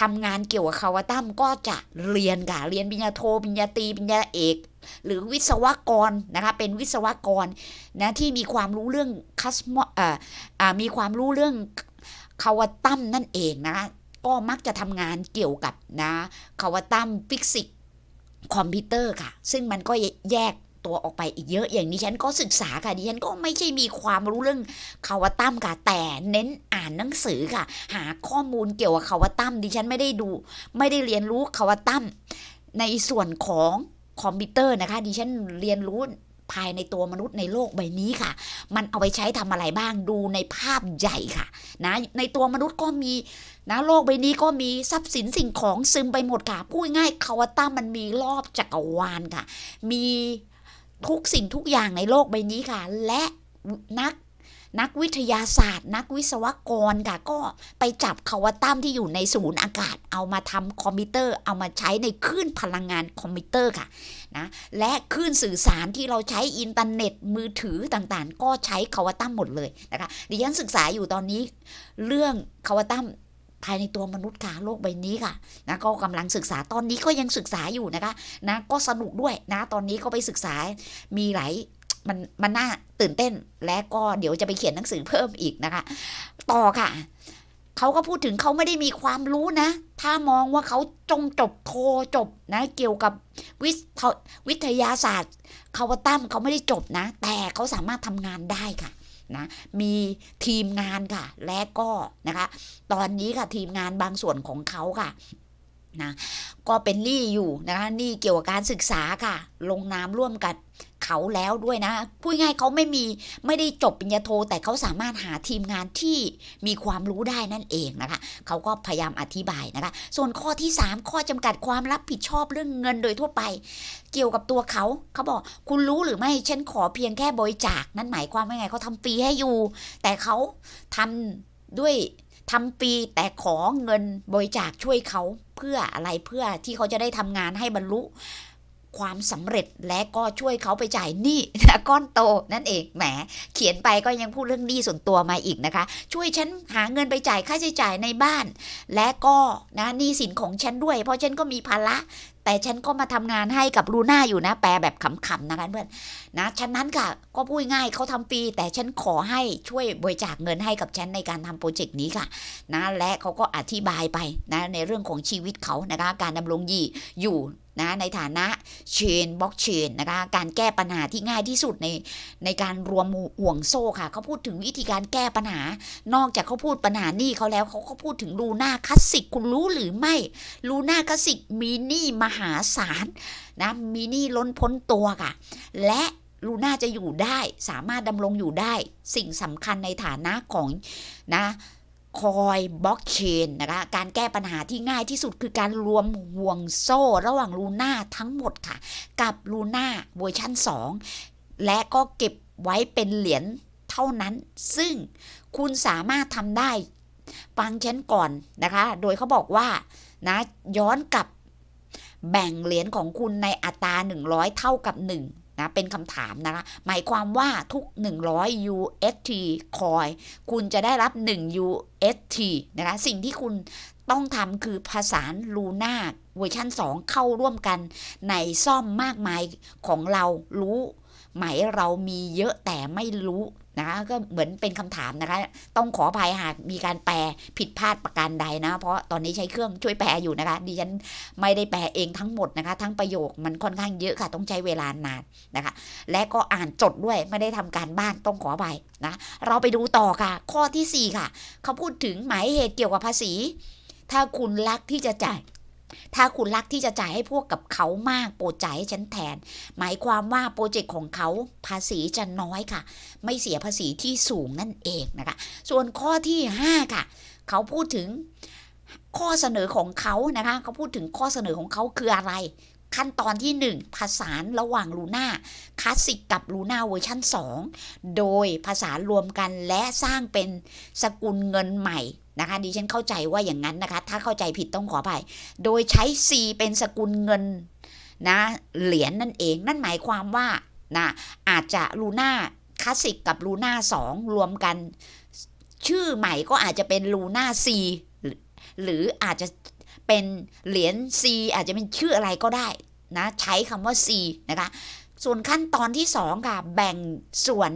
ทำงานเกี่ยวกับคาวนตัมก็จะเรียนค่ะเรียนปริญญาโทปริญญาตรีปริญญาเอกหรือวิศวกรนะคะเป็นวิศวกรนะที่มีความรู้เรื่องคัสมอมีความรู้เรื่องคาวตัมนั่นเองนะก็มักจะทำงานเกี่ยวกับนะคาวตัมฟิสิกคอมพิวเตอร์ค่ะ ซึ่งมันก็แยกตัวออกไปอีกเยอะอย่างนี้ฉันก็ศึกษาค่ะดิฉันก็ไม่ใช่มีความรู้เรื่องคาวตัมค่ะแต่เน้นอ่านหนังสือค่ะ หาข้อมูลเกี่ยวกับคาวตัมดิฉันไม่ได้ดู ไม่ได้เรียนรู้คาวตัมในส่วนของคอมพิวเตอร์นะคะดิฉันเรียนรู้ภายในตัวมนุษย์ในโลกใบนี้ค่ะ มันเอาไปใช้ทำอะไรบ้างดูในภาพใหญ่ค่ะนะในตัวมนุษย์ก็มีนะโลกใบนี้ก็มีทรัพย์สินสิ่งของซึมไปหมดค่ะพูดง่ายคาวต้ามันมีรอบจักรวาลค่ะ มีทุกสิ่งทุกอย่างในโลกใบนี้ค่ะ และนักนักวิทยาศาสตร์ นักวิศวกรค่ะก็ไปจับคาวาตัมที่อยู่ในศูนย์อากาศ เอามาทำคอมพิวเตอร์เอามาใช้ในคลื่นพลังงานคอมพิวเตอร์ค่ะนะและคลื่นสื่อสารที่เราใช้อินเทอร์เน็ตมือถือต่าง ๆ ก็ใช้คาวาตัมหมดเลย นะคะดิฉันศึกษาอยู่ตอนนี้ เรื่องคาวาตัมภายในตัวมนุษย์ค่ะโลกใบนี้ค่ะนะก็กำลังศึกษาตอนนี้ก็ยังศึกษาอยู่นะคะนะก็สนุกด้วยนะตอนนี้ก็ไปศึกษามีหลายมัน มันน่าตื่นเต้น และก็เดี๋ยวจะไปเขียนหนังสือเพิ่มอีกนะคะ ต่อค่ะเขาก็พูดถึงเขาไม่ได้มีความรู้นะ ถ้ามองว่าเขาจงจบ โทจบนะ เกี่ยวกับวิวทยาศาสตร์เขาว่าตั้มเขาไม่ได้จบนะ แต่เขาสามารถทำงานได้ค่ะนะ มีทีมงานค่ะ และก็นะคะ ตอนนี้ค่ะทีมงานบางส่วนของเขาค่ะนะก็เป็นหนี้อยู่นะคะหนี้เกี่ยวกับ การศึกษาค่ะ ลงนามร่วมกับเขาแล้วด้วยนะพูดง่ายเขาไม่มีไม่ได้จบปริญญาโท แต่เขาสามารถหาทีมงานที่มีความรู้ได้นั่นเองนะคะเขาก็พยายามอธิบายนะคะ ส่วนข้อที่ 3 ข้อจำกัดความรับผิดชอบเรื่องเงินโดยทั่วไป เกี่ยวกับตัวเขา เขาบอกคุณรู้หรือไม่ฉันขอเพียงแค่บริจาคนั่นหมายความว่าไงเขาทำฟรีให้อยู่ แต่เขาทำด้วยทำฟรีแต่ขอเงินบริจาคช่วยเขาเพื่ออะไรเพื่อที่เขาจะได้ทำงานให้บรรลุความสำเร็จและก็ช่วยเขาไปจ่ายหนี้นะก้อนโตนั่นเองแหมเขียนไปก็ยังพูดเรื่องหนี้ส่วนตัวมาอีกนะคะ ช่วยฉันหาเงินไปจ่าย ค่าใช้จ่ายในบ้าน และก็นะหนี้สินของฉันด้วยเพราะฉันก็มีภาระแต่ฉันก็มาทำงานให้กับลูน่าอยู่นะ แปลแบบขำๆนะคะเพื่อนนะฉันนั้นค่ะก็พูดง่ายเขาทำฟรีแต่ฉันขอให้ช่วยบริจาคเงินให้กับฉัน ในการทำโปรเจกต์นี้ค่ะนะและเขาก็อธิบายไปนะในเรื่องของชีวิตเขานะคะ การดำรงยีอยู่นะในฐานะเชนบล็อกเชนนะคะการแก้ปัญหาที่ง่ายที่สุดในในการรวมห่วงโซ่ค่ะเขาพูดถึงวิธีการแก้ปัญหา นอกจากเขาพูดปัญหานี่เขาแล้วเขาก็พูดถึงลูน่าคลาสสิกคุณรู้หรือไม่ ลูน่าคลาสสิกมีนี่มหาศาลนะมีนี่ล้นพ้นตัวค่ะ และลูน่าจะอยู่ได้ สามารถดำรงอยู่ได้ สิ่งสำคัญในฐานะของนะคอยบล็อกเชน นะคะ การแก้ปัญหาที่ง่ายที่สุดคือการรวมห่วงโซ่ระหว่างลูน่าทั้งหมดค่ะ กับลูน่าเวอร์ชัน2 และก็เก็บไว้เป็นเหรียญเท่านั้น ซึ่งคุณสามารถทำได้ฟังชันก่อนนะคะ โดยเขาบอกว่า นะย้อนกลับแบ่งเหรียญของคุณในอัตรา 100 เท่ากับ 1นะเป็นคำถามนะคะหมายความว่าทุก 100 UST คอย คุณจะได้รับ 1 UST นะคะสิ่งที่คุณต้องทำคือผสานลูน่าเวอร์ชัน2 เข้าร่วมกันในซ่อมมากมายของเรารู้ หมายเรามีเยอะแต่ไม่รู้นะคะก็เหมือนเป็นคำถามนะคะต้องขออภัยหากมีการแปลผิดพลาดประการใดนะเพราะตอนนี้ใช้เครื่องช่วยแปลอยู่นะคะดิฉันไม่ได้แปลเองทั้งหมดนะคะทั้งประโยคมันค่อนข้างเยอะค่ะ ต้องใช้เวลานานนะคะและก็อ่านจดด้วยไม่ได้ทำการบ้านต้องขออภัยนะเราไปดูต่อค่ะ ข้อที่ 4 ค่ะ เขาพูดถึงหมายเหตุเกี่ยวกับภาษี ถ้าคุณรักที่จะจ่ายถ้าคุณรักที่จะจ่ายให้พวกกับเขามาก โปรดจ่ายให้ฉันแทน หมายความว่าโปรเจกต์ของเขาภาษีจะน้อยค่ะ ไม่เสียภาษีที่สูงนั่นเองนะคะ ส่วนข้อที่ 5 ค่ะ เขาพูดถึงข้อเสนอของเขานะคะ เขาพูดถึงข้อเสนอของเขาคืออะไรขั้นตอนที่1ผสานระหว่างลูน่าคลาสสิกกับลูน่าเวอร์ชั่น2 โดยผสานรวมกันและสร้างเป็นสกุลเงินใหม่ นะคะดิฉันเข้าใจว่าอย่างนั้น นะคะ ถ้าเข้าใจผิดต้องขออภัยโดยใช้ C เป็นสกุลเงิน นะ เหรียญนนั่นเองนั่นหมายความว่านะอาจจะลูน่าคลาสสิกกับลูน่า2 รวมกัน ชื่อใหม่ก็อาจจะเป็นลูน่า C หรืออาจจะเป็นเหรียญ C อาจจะเป็นชื่ออะไรก็ได้นะ ใช้คำว่า C นะคะ ส่วนขั้นตอนที่ 2 ค่ะ แบ่งส่วน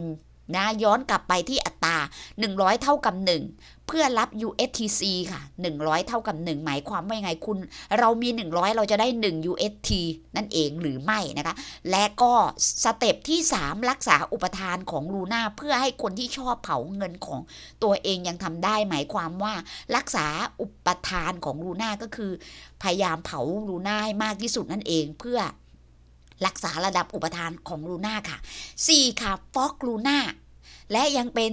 นะย้อนกลับไปที่อัตรา 100 เท่ากับ 1 เพื่อรับ USTC ค่ะ 100 เท่ากับ 1 หมายความว่ายังไงคุณ เรามี 100 เราจะได้ 1 UST นั่นเองหรือไม่ นะคะ และก็สเต็ปที่3รักษาอุปทานของลูน่า เพื่อให้คนที่ชอบเผาเงินของตัวเองยังทำได้ หมายความว่า รักษาอุปทานของลูน่าก็คือ พยายามเผาลูน่าให้มากที่สุดนั่นเองเพื่อรักษาระดับอุปทานของลูน่าค่ะ 4. ค่ะฟอกลูน่าและยังเป็น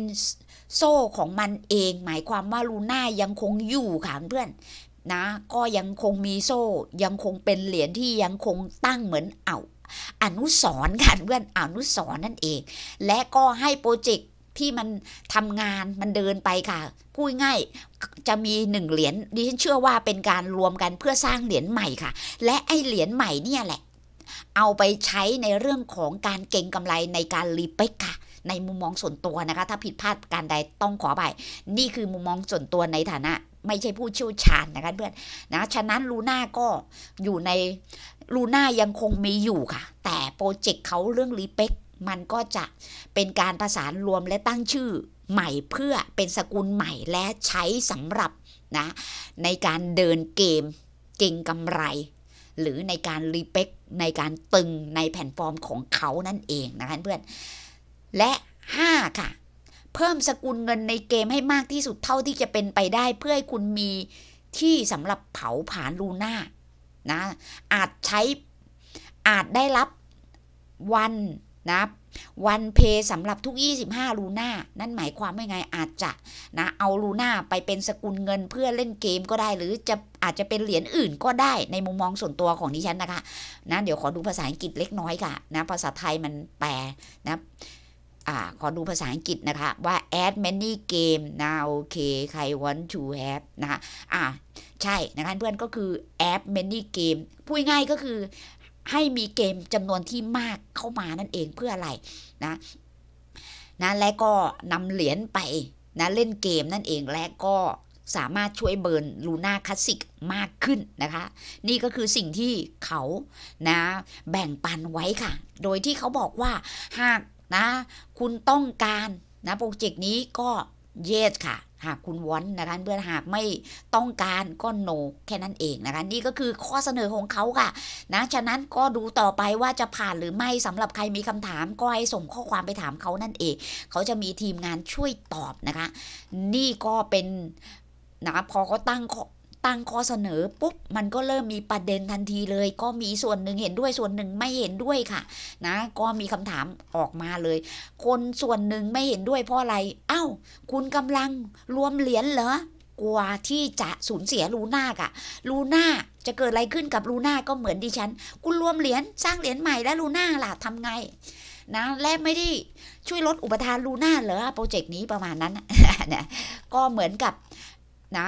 โซ่ของมันเอง หมายความว่าลูน่ายังคงอยู่ค่ะเพื่อนนะ ก็ยังคงมีโซ่ ยังคงเป็นเหรียญที่ยังคงตั้งเหมือนเอา อนุสรค่ะเพื่อนอนุสรนั่นเอง และก็ให้โปรเจกต์ที่มันทำงานมันเดินไปค่ะพูดง่ายจะมีหนึ่งเหรียญดิฉันเชื่อว่าเป็นการรวมกันเพื่อสร้างเหรียญใหม่ค่ะ และไอเหรียญใหม่เนี่ยแหละเอาไปใช้ในเรื่องของการเก่งกำไรในการรีเปกค่ะในมุมมองส่วนตัวนะคะถ้าผิดพลาดการใดต้องขอไปนี่คือมุมมองส่วนตัวในฐานะไม่ใช่ผู้เชี่ยวชาญนะคะเพื่อนนะฉะนั้นลูน่าก็อยู่ในลูน่ายังคงมีอยู่ค่ะแต่โปรเจกต์เขาเรื่องรีเปกมันก็จะเป็นการประสานรวมและตั้งชื่อใหม่เพื่อเป็นสกุลใหม่และใช้สำหรับนะในการเดินเกมเก่งกำไร หรือในการรีเปกในการตึงในแผ่นฟอร์มของเขานั่นเองนะคะเพื่อน และ 5 ค่ะเพิ่มสกุลเงินในเกมให้มากที่สุดเท่าที่จะเป็นไปได้เพื่อให้คุณมีที่สำหรับเผาผลาญลูน่านะอาจใช้อาจได้รับวันนะวันเพย์สำหรับทุก 25ลูน่า นั่นหมายความว่าไง อาจจะ นะ เอาลูน่าไปเป็นสกุลเงินเพื่อเล่นเกมก็ได้หรือจะอาจจะเป็นเหรียญอื่นก็ได้ในมุมมองส่วนตัวของดิฉัน นะคะนะเดี๋ยว ขอดูภาษาอังกฤษเล็กน้อยค่ะ นะภาษาไทยมันแปลนะอ่า ขอดูภาษาอังกฤษนะคะ ว่า add many game นะโอเคใคร want to have นะคะอ่าใช่นะคะเพื่อนก็คือ add many game พูดง่ายก็คือให้มีเกมจำนวนที่มากเข้ามานั่นเองเพื่ออะไรนะนะและก็นำเหรียญไปนะเล่นเกมนั่นเองและก็สามารถช่วยเบิร์นลูน่าคลาสสิกมากขึ้นนะคะ นี่ก็คือสิ่งที่เขานะแบ่งปันไว้ค่ะ โดยที่เขาบอกว่า หากนะ คุณต้องการนะโปรเจกต์นี้ก็เยสค่ะหากคุณวอนนะคะเพื่อหากไม่ต้องการก็โนแค่นั้นเองนะคะนี่ก็คือข้อเสนอของเขาค่ะนะฉะนั้นก็ดูต่อไปว่าจะผ่านหรือไม่สำหรับใครมีคำถามก็ให้ส่งข้อความไปถามเขานั่นเอง เขาจะมีทีมงานช่วยตอบนะคะนี่ก็เป็นนะพอเขาตั้งตั้งข้อเสนอปุ๊บมันก็เริ่มมีประเด็นทันทีเลย ก็มีส่วนหนึ่งเห็นด้วยส่วนหนึ่งไม่เห็นด้วยค่ะ นะ ก็มีคำถามออกมาเลย คนส่วนหนึ่งไม่เห็นด้วยเพราะอะไรอา้า คุณกำลังรวมเหรียญเหรอกว่าที่จะสูญเสียลูน่าอะลูน่าจะเกิดอะไรขึ้นกับลูน่าก็เหมือนดิฉันคุณรวมเหรียญสร้างเหรียญใหม่แล้วลูน่าล่ะทำไง นะและไม่ได้ช่วยลดอุปทานลูน่าเหรอโปรเจกต์นี้ประมาณนั้นนะก็เหมือนกับนะ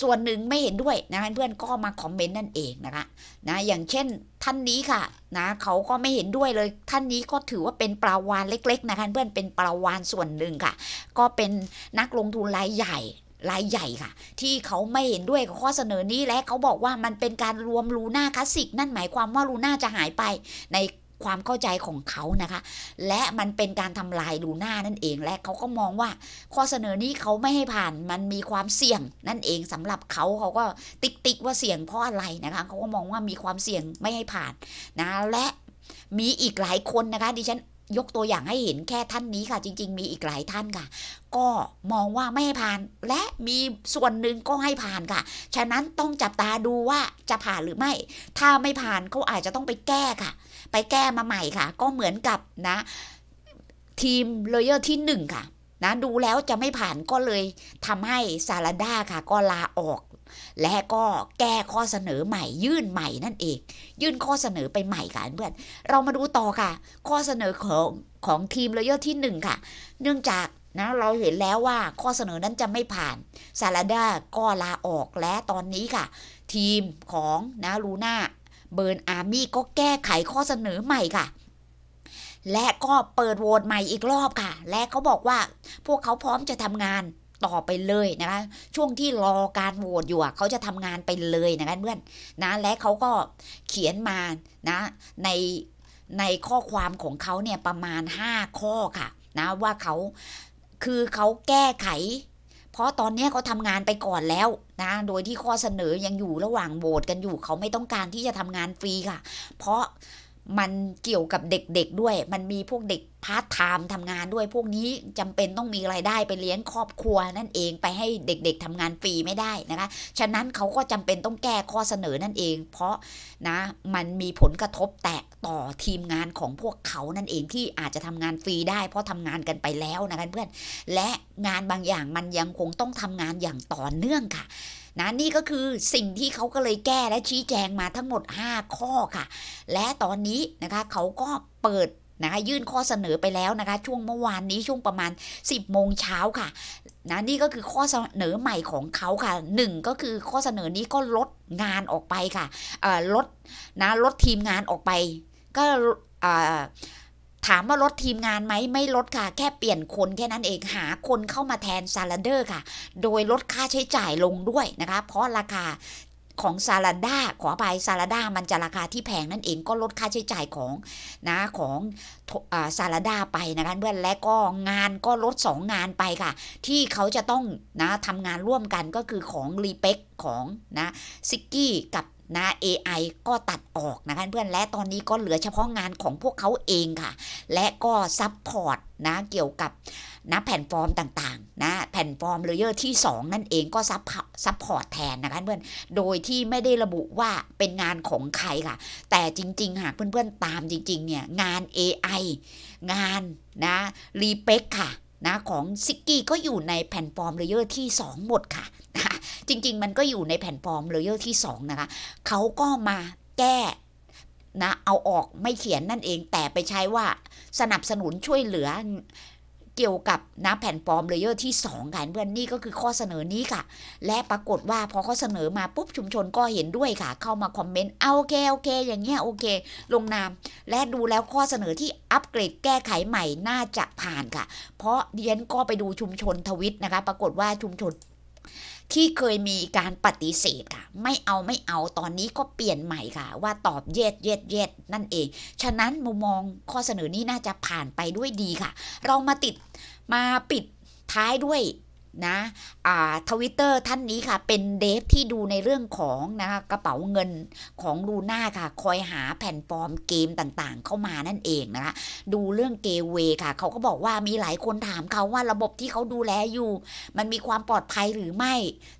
ส่วนหนึ่งไม่เห็นด้วยนะเพื่อนก็มาคอมเมนต์นั่นเองนะคะนะอย่างเช่นท่านนี้ค่ะนะเขาก็ไม่เห็นด้วยเลยท่านนี้ก็ถือว่าเป็นปลาวานเล็กๆนะคะเพื่อนเป็นปลาวานส่วนหนึ่งค่ะ ก็เป็นนักลงทุนรายใหญ่รายใหญ่ค่ะที่เขาไม่เห็นด้วยกับข้อเสนอนี้และเขาบอกว่ามันเป็นการรวมลูน่าคลาสสิกนั่นหมายความว่าลูน่าจะหายไปในความเข้าใจของเขานะคะ และมันเป็นการ ทำลายดูหน้านั่นเอง และเขาก็มองว่า ข้อเสนอนี้เขาไม่ให้ผ่านมันมีความเสี่ยงนั่นเองสำหรับเขาเขาก็ ติ๊กติ๊กว่าเสี่ยง เพราะอะไรนะคะ เขาก็มองว่ามีความเสี่ยงไม่ให้ผ่าน นะ และมีอีกหลายคนนะคะ ดิฉันยกตัวอย่างให้เห็นแค่ท่านนี้ค่ะ จริง ๆ มีอีกหลายท่านค่ะ ก็มองว่าไม่ให้ผ่านและมีส่วนหนึ่งก็ให้ผ่านค่ะ ฉะนั้นต้องจับตาดูว่าจะผ่านหรือไม่ ถ้าไม่ผ่านเขาอาจจะต้องไปแก้ค่ะ ไปแก้มาใหม่ค่ะ ก็เหมือนกับนะทีมเลเยอร์ที่ 1 ค่ะนะดูแล้วจะไม่ผ่านก็เลยทำให้ซาลาดาค่ะ ก็ลาออกและก็แก้ข้อเสนอใหม่ยื่นใหม่นั่นเอง ยื่นข้อเสนอไปใหม่ค่ะเพื่อนเรามาดูต่อค่ะ ข้อเสนอของของทีมเลเยอร์ที่1ค่ะ เนื่องจากนะเราเห็นแล้วว่าข้อเสนอนั้นจะไม่ผ่านซาลาดาก็ลาออกและตอนนี้ค่ะ ทีมของนะลูน่าเบิร์นอาร์มี่ก็แก้ไขข้อเสนอใหม่ค่ะ และก็เปิดโหวตใหม่อีกรอบค่ะ และเขาบอกว่าพวกเขาพร้อมจะทำงานต่อไปเลยนะคะ ช่วงที่รอการโหวตอยู่เขาจะทำงานไปเลยนะคะเพื่อนนะและเขาก็เขียนมานะในในข้อความของเขาเนี่ยประมาณ 5 ข้อค่ะนะว่าเขาคือเขาแก้ไข เพราะตอนนี้เขาทำงานไปก่อนแล้วนะ โดยที่ข้อเสนอยังอยู่ระหว่างโหวตกันอยู่เขาไม่ต้องการที่จะทำงานฟรีค่ะ เพราะมันเกี่ยวกับเด็กๆด้วย มันมีพวกเด็กพาร์ทไทม์ทำงานด้วย พวกนี้จำเป็นต้องมีรายได้ไปเลี้ยงครอบครัว นั่นเอง ไปให้เด็ก ๆทำงานฟรีไม่ได้นะคะ ฉะนั้นเขาก็จำเป็นต้องแก้ข้อเสนอนั่นเอง เพราะนะ มันมีผลกระทบแตกต่อทีมงานของพวกเขานั่นเองที่อาจจะทำงานฟรีได้เพราะทำงานกันไปแล้วนะคะ เพื่อนและงานบางอย่างมันยังคงต้องทำงานอย่างต่อเนื่องค่ะนะนี่ ก็คือสิ่งที่เขาก็เลยแก้และชี้แจงมาทั้งหมด 5 ข้อค่ะ และตอนนี้นะคะเขาก็เปิดนะคะยื่นข้อเสนอไปแล้วนะคะ ช่วงเมื่อวานนี้ช่วงประมาณ 10โมงเช้าค่ะนะนี่ ก็คือข้อเสนอใหม่ของเขาค่ะ 1 ก็คือข้อเสนอนี้ก็ลดงานออกไปค่ะลดนะลดทีมงานออกไป ก็ถามว่าลดทีมงานไหมไม่ลดค่ะแค่เปลี่ยนคนแค่นั้นเอง หาคนเข้ามาแทนซาลาเดอร์ค่ะ โดยลดค่าใช้จ่ายลงด้วย นะคะเพราะราคาของซาลาดาขอไปซาลาดามันจะราคาที่แพงนั่นเองก็ลดค่าใช้จ่ายของนะของซาลาดาไปนะคะเพื่อนและก็งานก็ลด 2 งานไปค่ะ ที่เขาจะต้องนะทำงานร่วมกันก็คือของรีเป็กของนะซิกกี้กับนะ AI ก็ตัดออกนะคะเพื่อนและตอนนี้ก็เหลือเฉพาะงานของพวกเขาเองค่ะและก็ซัพพอร์ตนะเกี่ยวกับนะแผ่นฟอร์มต่างๆนะแผ่นฟอร์มเลเยอร์ที่ 2 นั่นเองก็ซัพซัพพอร์ตแทนนะคะเพื่อนโดยที่ไม่ได้ระบุว่าเป็นงานของใครค่ะแต่จริงๆหากเพื่อนๆตามจริงๆเนี่ยงาน AI งานนะรีเพ็กค่ะ นะของซิกกี้ก็อยู่ในแผ่นฟอร์มเลเยอร์ที่ 2 หมดค่ะจริง ๆ มันก็อยู่ในแผ่นฟอร์มเลเยอร์ที่ 2 นะคะเขาก็มาแก้นะเอาออกไม่เขียนนั่นเอง แต่ไปใช้ ว่าสนับสนุนช่วยเหลือเกี่ยวกับนะแผ่นฟอร์มเลเยอร์ที่2กันเพื่อนนี่ ก็คือข้อเสนอนี้ค่ะ และปรากฏว่าพอข้อเสนอมาปุ๊บชุมชนก็เห็นด้วยค่ะ เข้ามาคอมเมนต์เอาโอเค โอเค อย่างเงี้ยโอเค ลงนามและดูแล้วข้อเสนอที่อัปเกรดแก้ไขใหม่น่าจะผ่านค่ะ เพราะเดียนก็ไปดูชุมชนทวิตนะคะปรากฏว่าชุมชนที่เคยมีการปฏิเสธค่ะ ไม่เอาไม่เอาตอนนี้ก็เปลี่ยนใหม่ค่ะ ว่าตอบเย็ดเย็ดเย็ดนั่นเอง ฉะนั้นมุมมองข้อเสนอนี้น่าจะผ่านไปด้วยดีค่ะ เรามาติดมาปิดท้ายด้วยนะทวิตเตอร์ท่านนี้ค่ะ เป็นเดฟที่ดูในเรื่องของ นะกระเป๋าเงินของลูน่าค่ะ คอยหาแผ่นฟอร์มเกมต่างๆ เข้ามานั่นเอง นะคะดูเรื่องเกเวค่ะ เขาก็บอกว่ามีหลายคนถามเขาว่าระบบที่เขาดูแลอยู่ มันมีความปลอดภัยหรือไม่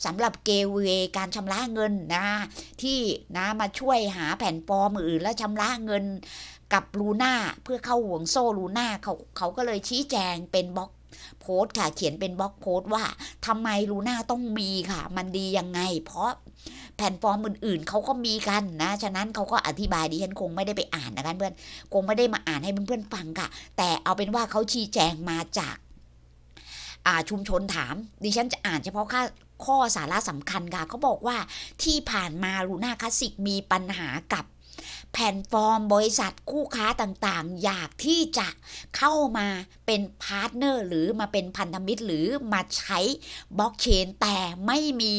สำหรับเกเวการชำระเงินนะที่นะมาช่วยหาแผ่นฟอร์มอื่นและชำระเงินกับลูน่าเพื่อเข้าห่วงโซ่ลูน่าเขาเขาก็เลยชี้แจงเป็นบล็อกสต์ค่ะเขียนเป็นบล็อกโพสต์ว่าทำไมลูน่าต้องมีค่ะมันดียังไง เพราะแพลตฟอร์มอื่น ๆเขาก็มีกันนะ ฉะนั้นเขาก็อธิบายดิฉันคงไม่ได้ไปอ่านนะคะเพื่อนคงไม่ได้มาอ่านให้ เพื่อนๆฟังค่ะ แต่เอาเป็นว่าเขาชี้แจงมาจากชุมชนถามดิฉันจะอ่านเฉพาะค่าข้อสาระสำคัญค่ะเขาบอกว่าที่ผ่านมาลูน่าคลาสสิกมีปัญหากับแพลตฟอร์มบริษัทคู่ค้าต่างๆ อยากที่จะเข้ามาเป็นพาร์ทเนอร์ หรือมาเป็นพันธมิตรหรือมาใช้บล็อกเชน แต่ไม่มี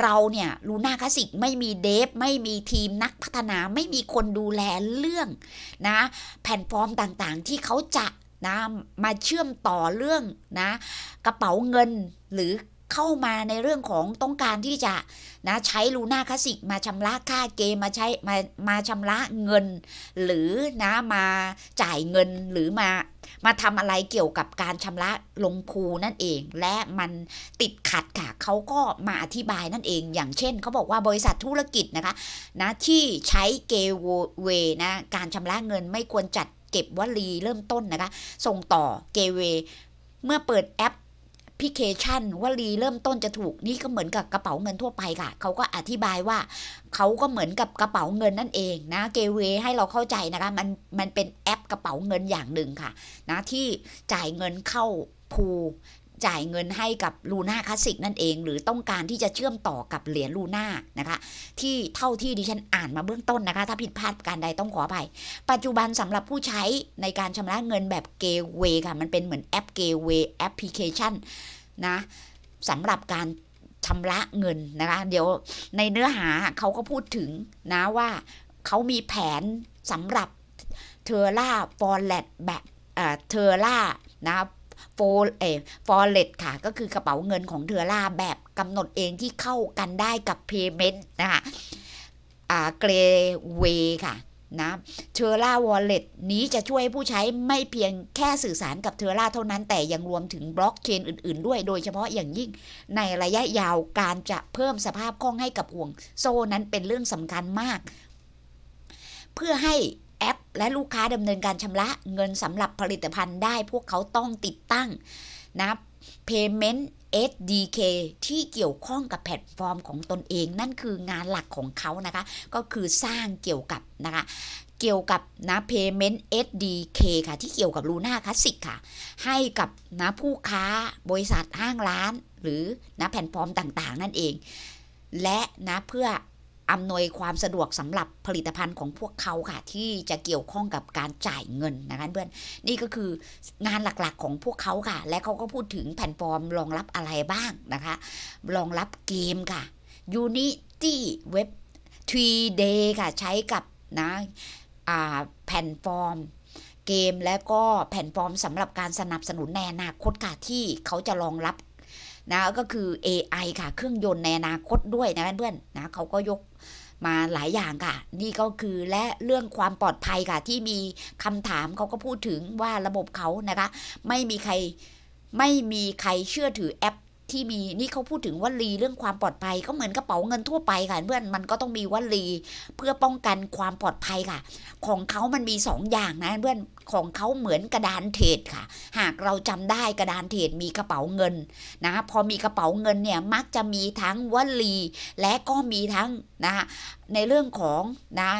เราเนี่ย ลูน่าคลาสิก ไม่มีเดฟ ไม่มีทีมนักพัฒนาไม่มีคนดูแลเรื่องนะแพลตฟอร์มต่างๆที่เขาจะนะมาเชื่อมต่อเรื่องนะ กระเป๋าเงินหรือเข้ามาในเรื่องของต้องการที่จะนะใช้ลูน่าคลาสสิกมาชำระค่าเกมมาใช้มามาชำระเงิน หรือนะมาจ่ายเงินหรือมามาทำอะไรเกี่ยวกับการชำระลงคูนั่นเอง และมันติดขัดค่ะเขาก็มาอธิบายนั่นเอง อย่างเช่นเขาบอกว่าบริษัทธุรกิจนะคะ นะที่ใช้เกเวนะ การชำระเงินไม่ควรจัดเก็บวลีเริ่มต้นนะคะ ส่งต่อเกเวเมื่อเปิดแอปพิเคชันว่าลีเริ่มต้นจะถูก นี่ก็เหมือนกับกระเป๋าเงินทั่วไปค่ะ เขาก็อธิบายว่าเขาก็เหมือนกับกระเป๋าเงินนั่นเองนะเกเวให้เราเข้าใจนะคะมันมันเป็นแอปกระเป๋าเงินอย่างหนึ่งค่ะนะที่จ่ายเงินเข้าพูจ่ายเงินให้กับลูน่าคลาสสิกนั่นเองหรือต้องการที่จะเชื่อมต่อกับเหรียญลูน่านะคะที่เท่าที่ดิฉันอ่านมาเบื้องต้นนะคะถ้าผิดพลาดการใดต้องขออภัยปัจจุบันสำหรับผู้ใช้ในการชำระเงินแบบเกเวค่ะมันเป็นเหมือนแอปเกเวแอปพลิเคชันนะสำหรับการชำระเงินนะคะเดี๋ยวในเนื้อหาเขาก็พูดถึงนะว่าเขามีแผนสำหรับเทอร่าฟอร์แลตแบบเทอร่านะโฟเอฟอลเลตค่ะ ก็คือกระเป๋าเงินของเทอร่าแบบกำหนดเองที่เข้ากันได้กับเพย์เมนต์นะคะอ่าเกรเวค่ะ นะ เทอร่าวอลเล็ตนี้จะช่วยผู้ใช้ไม่เพียงแค่สื่อสารกับเทอร่า เท่านั้น แต่ยังรวมถึงบล็อกเชนอื่น ๆ ด้วยโดยเฉพาะอย่างยิ่งในระยะยาวการจะเพิ่มสภาพคล่องให้กับห่วงโซ่นั้นเป็นเรื่องสำคัญมาก เพื่อให้และลูกค้าดำเนินการชำระเงินสำหรับผลิตภัณฑ์ได้พวกเขาต้องติดตั้งนะ Payment SDK ที่เกี่ยวข้องกับแพลตฟอร์มของตนเองนั่นคืองานหลักของเขานะคะ ก็คือสร้างเกี่ยวกับนะคะเกี่ยวกับนะ Payment SDK ค่ะที่เกี่ยวกับ Luna Classic ค่ะ ให้กับนะผู้ค้าบริษัทห้างร้านหรือนะแพลตฟอร์มต่างๆ นั่นเองและนะเพื่ออำนวยความสะดวกสำหรับผลิตภัณฑ์ของพวกเขาค่ะที่จะเกี่ยวข้องกับการจ่ายเงินนะคะเพื่อนนี่ก็คืองานหลักๆของพวกเขาค่ะและเขาก็พูดถึงแพลตฟอร์มรองรับอะไรบ้างนะคะรองรับเกมค่ะ Unity Web 3 d ค่ะใช้กับนะแพลตฟอร์มเกมและก็แพลตฟอร์มสำหรับการสนับสนุนแนอนาคตค่ะที่เขาจะรองรับนะก็คือ AI ค่ะเครื่องยนต์ในอนาคตด้วยนะเพื่อนๆนะเขาก็ยกมาหลายอย่างค่ะนี่ก็คือและเรื่องความปลอดภัยค่ะ ที่มีคำถามเขาก็พูดถึงว่าระบบเขานะคะไม่มีใครไม่มีใครเชื่อถือแอปที่มี นี่เขาพูดถึงวลีเรื่องความปลอดภัยก็เหมือนกระเป๋าเงินทั่วไปค่ะเพื่อนมันก็ต้องมีวลีเพื่อป้องกันความปลอดภัยค่ะ ของเขา มันมี 2ออย่างนะเพื่อนของเขาเหมือนกระดานเทรดค่ะ หากเราจำได้กระดานเทรดมีกระเป๋าเงินนะพอมีกระเป๋าเงินเนี่ยมักจะมีทั้งวลี และก็มีทั้งนะในเรื่องของนะ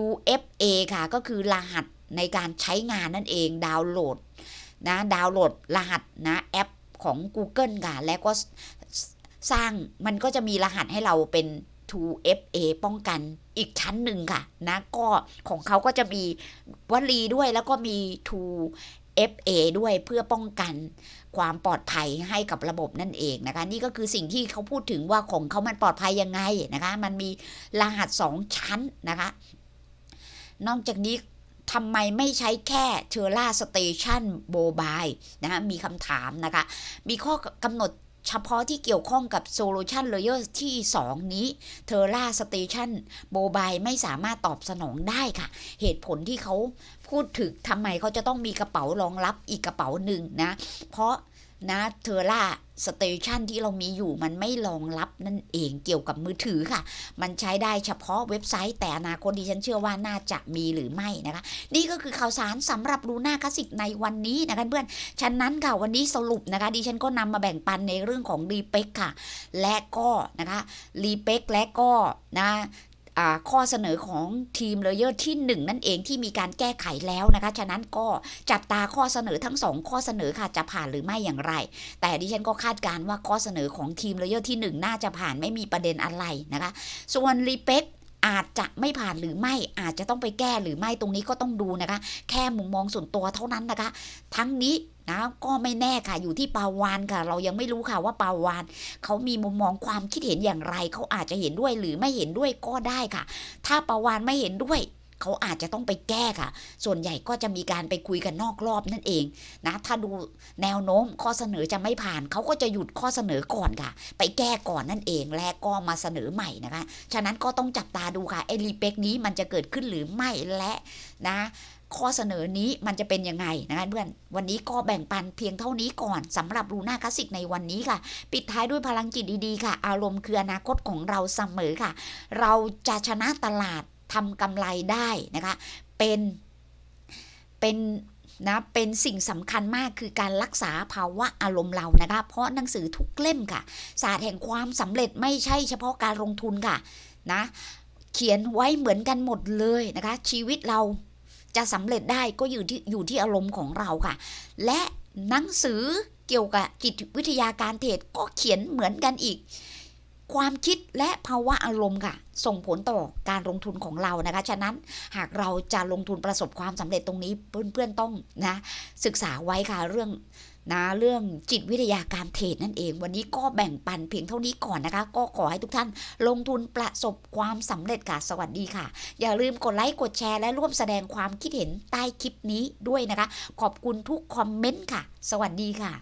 UFA ค่ะก็คือรหัสในการใช้งานนั่นเองดาวน์โหลดนะดาวน์โหลดรหัสนะแอปของ Google ค่ะและก็สร้างมันก็จะมีรหัสให้เราเป็น 2FA ป้องกันอีกชั้นหนึ่งค่ะนะก็ของเขาก็จะมีวลีด้วยแล้วก็มี 2FA ด้วยเพื่อป้องกันความปลอดภัยให้กับระบบนั่นเองนะคะนี่ก็คือสิ่งที่เขาพูดถึงว่าของเขามันปลอดภัยยังไงนะคะมันมีรหัส 2 ชั้นนะคะนอกจากนี้ทำไมไม่ใช้แค่เทอร่าสเตชันโบบายนะมีคำถามนะคะมีข้อกำหนดเฉพาะที่เกี่ยวข้องกับโซลูชันเลเยอร์ที่2นี้ทอร์ล่าสเตชันโบบายไม่สามารถตอบสนองได้ค่ะ เหตุผลที่เขาพูดถึงทำไมเขาจะต้องมีกระเป๋ารองรับอีกกระเป๋าหนึ่งนะเพราะนะเทอร่าสเตชันที่เรามีอยู่มันไม่รองรับนั่นเองเกี่ยวกับมือถือค่ะ มันใช้ได้เฉพาะเว็บไซต์แต่อนาคตดิฉันเชื่อว่าน่าจะมีหรือไม่นะคะ นี่ก็คือข่าวสารสำหรับรูน่าคลาสิกในวันนี้นะคะเพื่อนฉะนั้นค่ะ วันนี้สรุปนะคะดิฉันก็นำมาแบ่งปันในเรื่องของรีเป็กค่ะ และก็นะคะรีเป็กและก็นะข้อเสนอของทีมเลเยอร์ที่1นั่นเองที่มีการแก้ไขแล้วนะคะ ฉะนั้นก็จับตาข้อเสนอทั้ง 2 ข้อเสนอค่ะจะผ่านหรือไม่อย่างไร แต่ดิฉันก็คาดการว่าข้อเสนอของทีมเลเยอร์ที่1น่าจะผ่านไม่มีประเด็นอะไรนะคะ ส่วนรีเป็กอาจจะไม่ผ่านหรือไม่อาจจะต้องไปแก้หรือไม่ตรงนี้ก็ต้องดูนะคะแค่มุมมองส่วนตัวเท่านั้นนะคะ ทั้งนี้นะก็ไม่แน่ค่ะอยู่ที่ปาวานค่ะ เรายังไม่รู้ค่ะว่าปาวานเขามีมุมมองความคิดเห็นอย่างไรเขาอาจจะเห็นด้วยหรือไม่เห็นด้วยก็ได้ค่ะถ้าปาวานไม่เห็นด้วยเขาอาจจะต้องไปแก้ค่ะ ส่วนใหญ่ก็จะมีการไปคุยกันนอกรอบนั่นเองนะ ถ้าดูแนวโน้มข้อเสนอจะไม่ผ่าน เขาก็จะหยุดข้อเสนอก่อนค่ะ ไปแก้ก่อนนั่นเองและก็มาเสนอใหม่นะคะ ฉะนั้นก็ต้องจับตาดูค่ะไอรีเปกนี้มันจะเกิดขึ้นหรือไม่และนะข้อเสนอนี้มันจะเป็นยังไงนะคะเพื่อน วันนี้ก็แบ่งปันเพียงเท่านี้ก่อน สำหรับลูน่าคลาสสิกในวันนี้ค่ะ ปิดท้ายด้วยพลังจิตดีๆค่ะ อารมณ์คืออนาคตของเราเสมอค่ะ เราจะชนะตลาดทำ กำไรได้นะคะ เป็น เป็น นะ เป็นสิ่งสำคัญมากคือการรักษาภาวะอารมณ์เรานะคะ เพราะหนังสือทุกเล่มค่ะศาสตร์แห่งความสำเร็จไม่ใช่เฉพาะการลงทุนค่ะนะเขียนไว้เหมือนกันหมดเลยนะคะชีวิตเราจะสำเร็จได้ก็อยู่ที่อยู่ที่อารมณ์ของเราค่ะ และหนังสือเกี่ยวกับจิตวิทยาการเทรดก็เขียนเหมือนกันอีก ความคิดและภาวะอารมณ์ ค่ะส่งผลต่อการลงทุนของเรานะคะ ฉะนั้นหากเราจะลงทุนประสบความสำเร็จตรงนี้เพื่อนๆต้องนะ ศึกษาไว้ค่ะเรื่องนะเรื่องจิตวิทยาการเทรดนั่นเอง วันนี้ก็แบ่งปันเพียงเท่านี้ก่อนนะคะ ก็ขอให้ทุกท่าน ลงทุนประสบความสำเร็จค่ะสวัสดีค่ะ อย่าลืมกดไลค์กดแชร์และร่วมแสดงความคิดเห็นใต้คลิปนี้ด้วยนะคะ ขอบคุณทุกคอมเมนต์ค่ะ สวัสดีค่ะ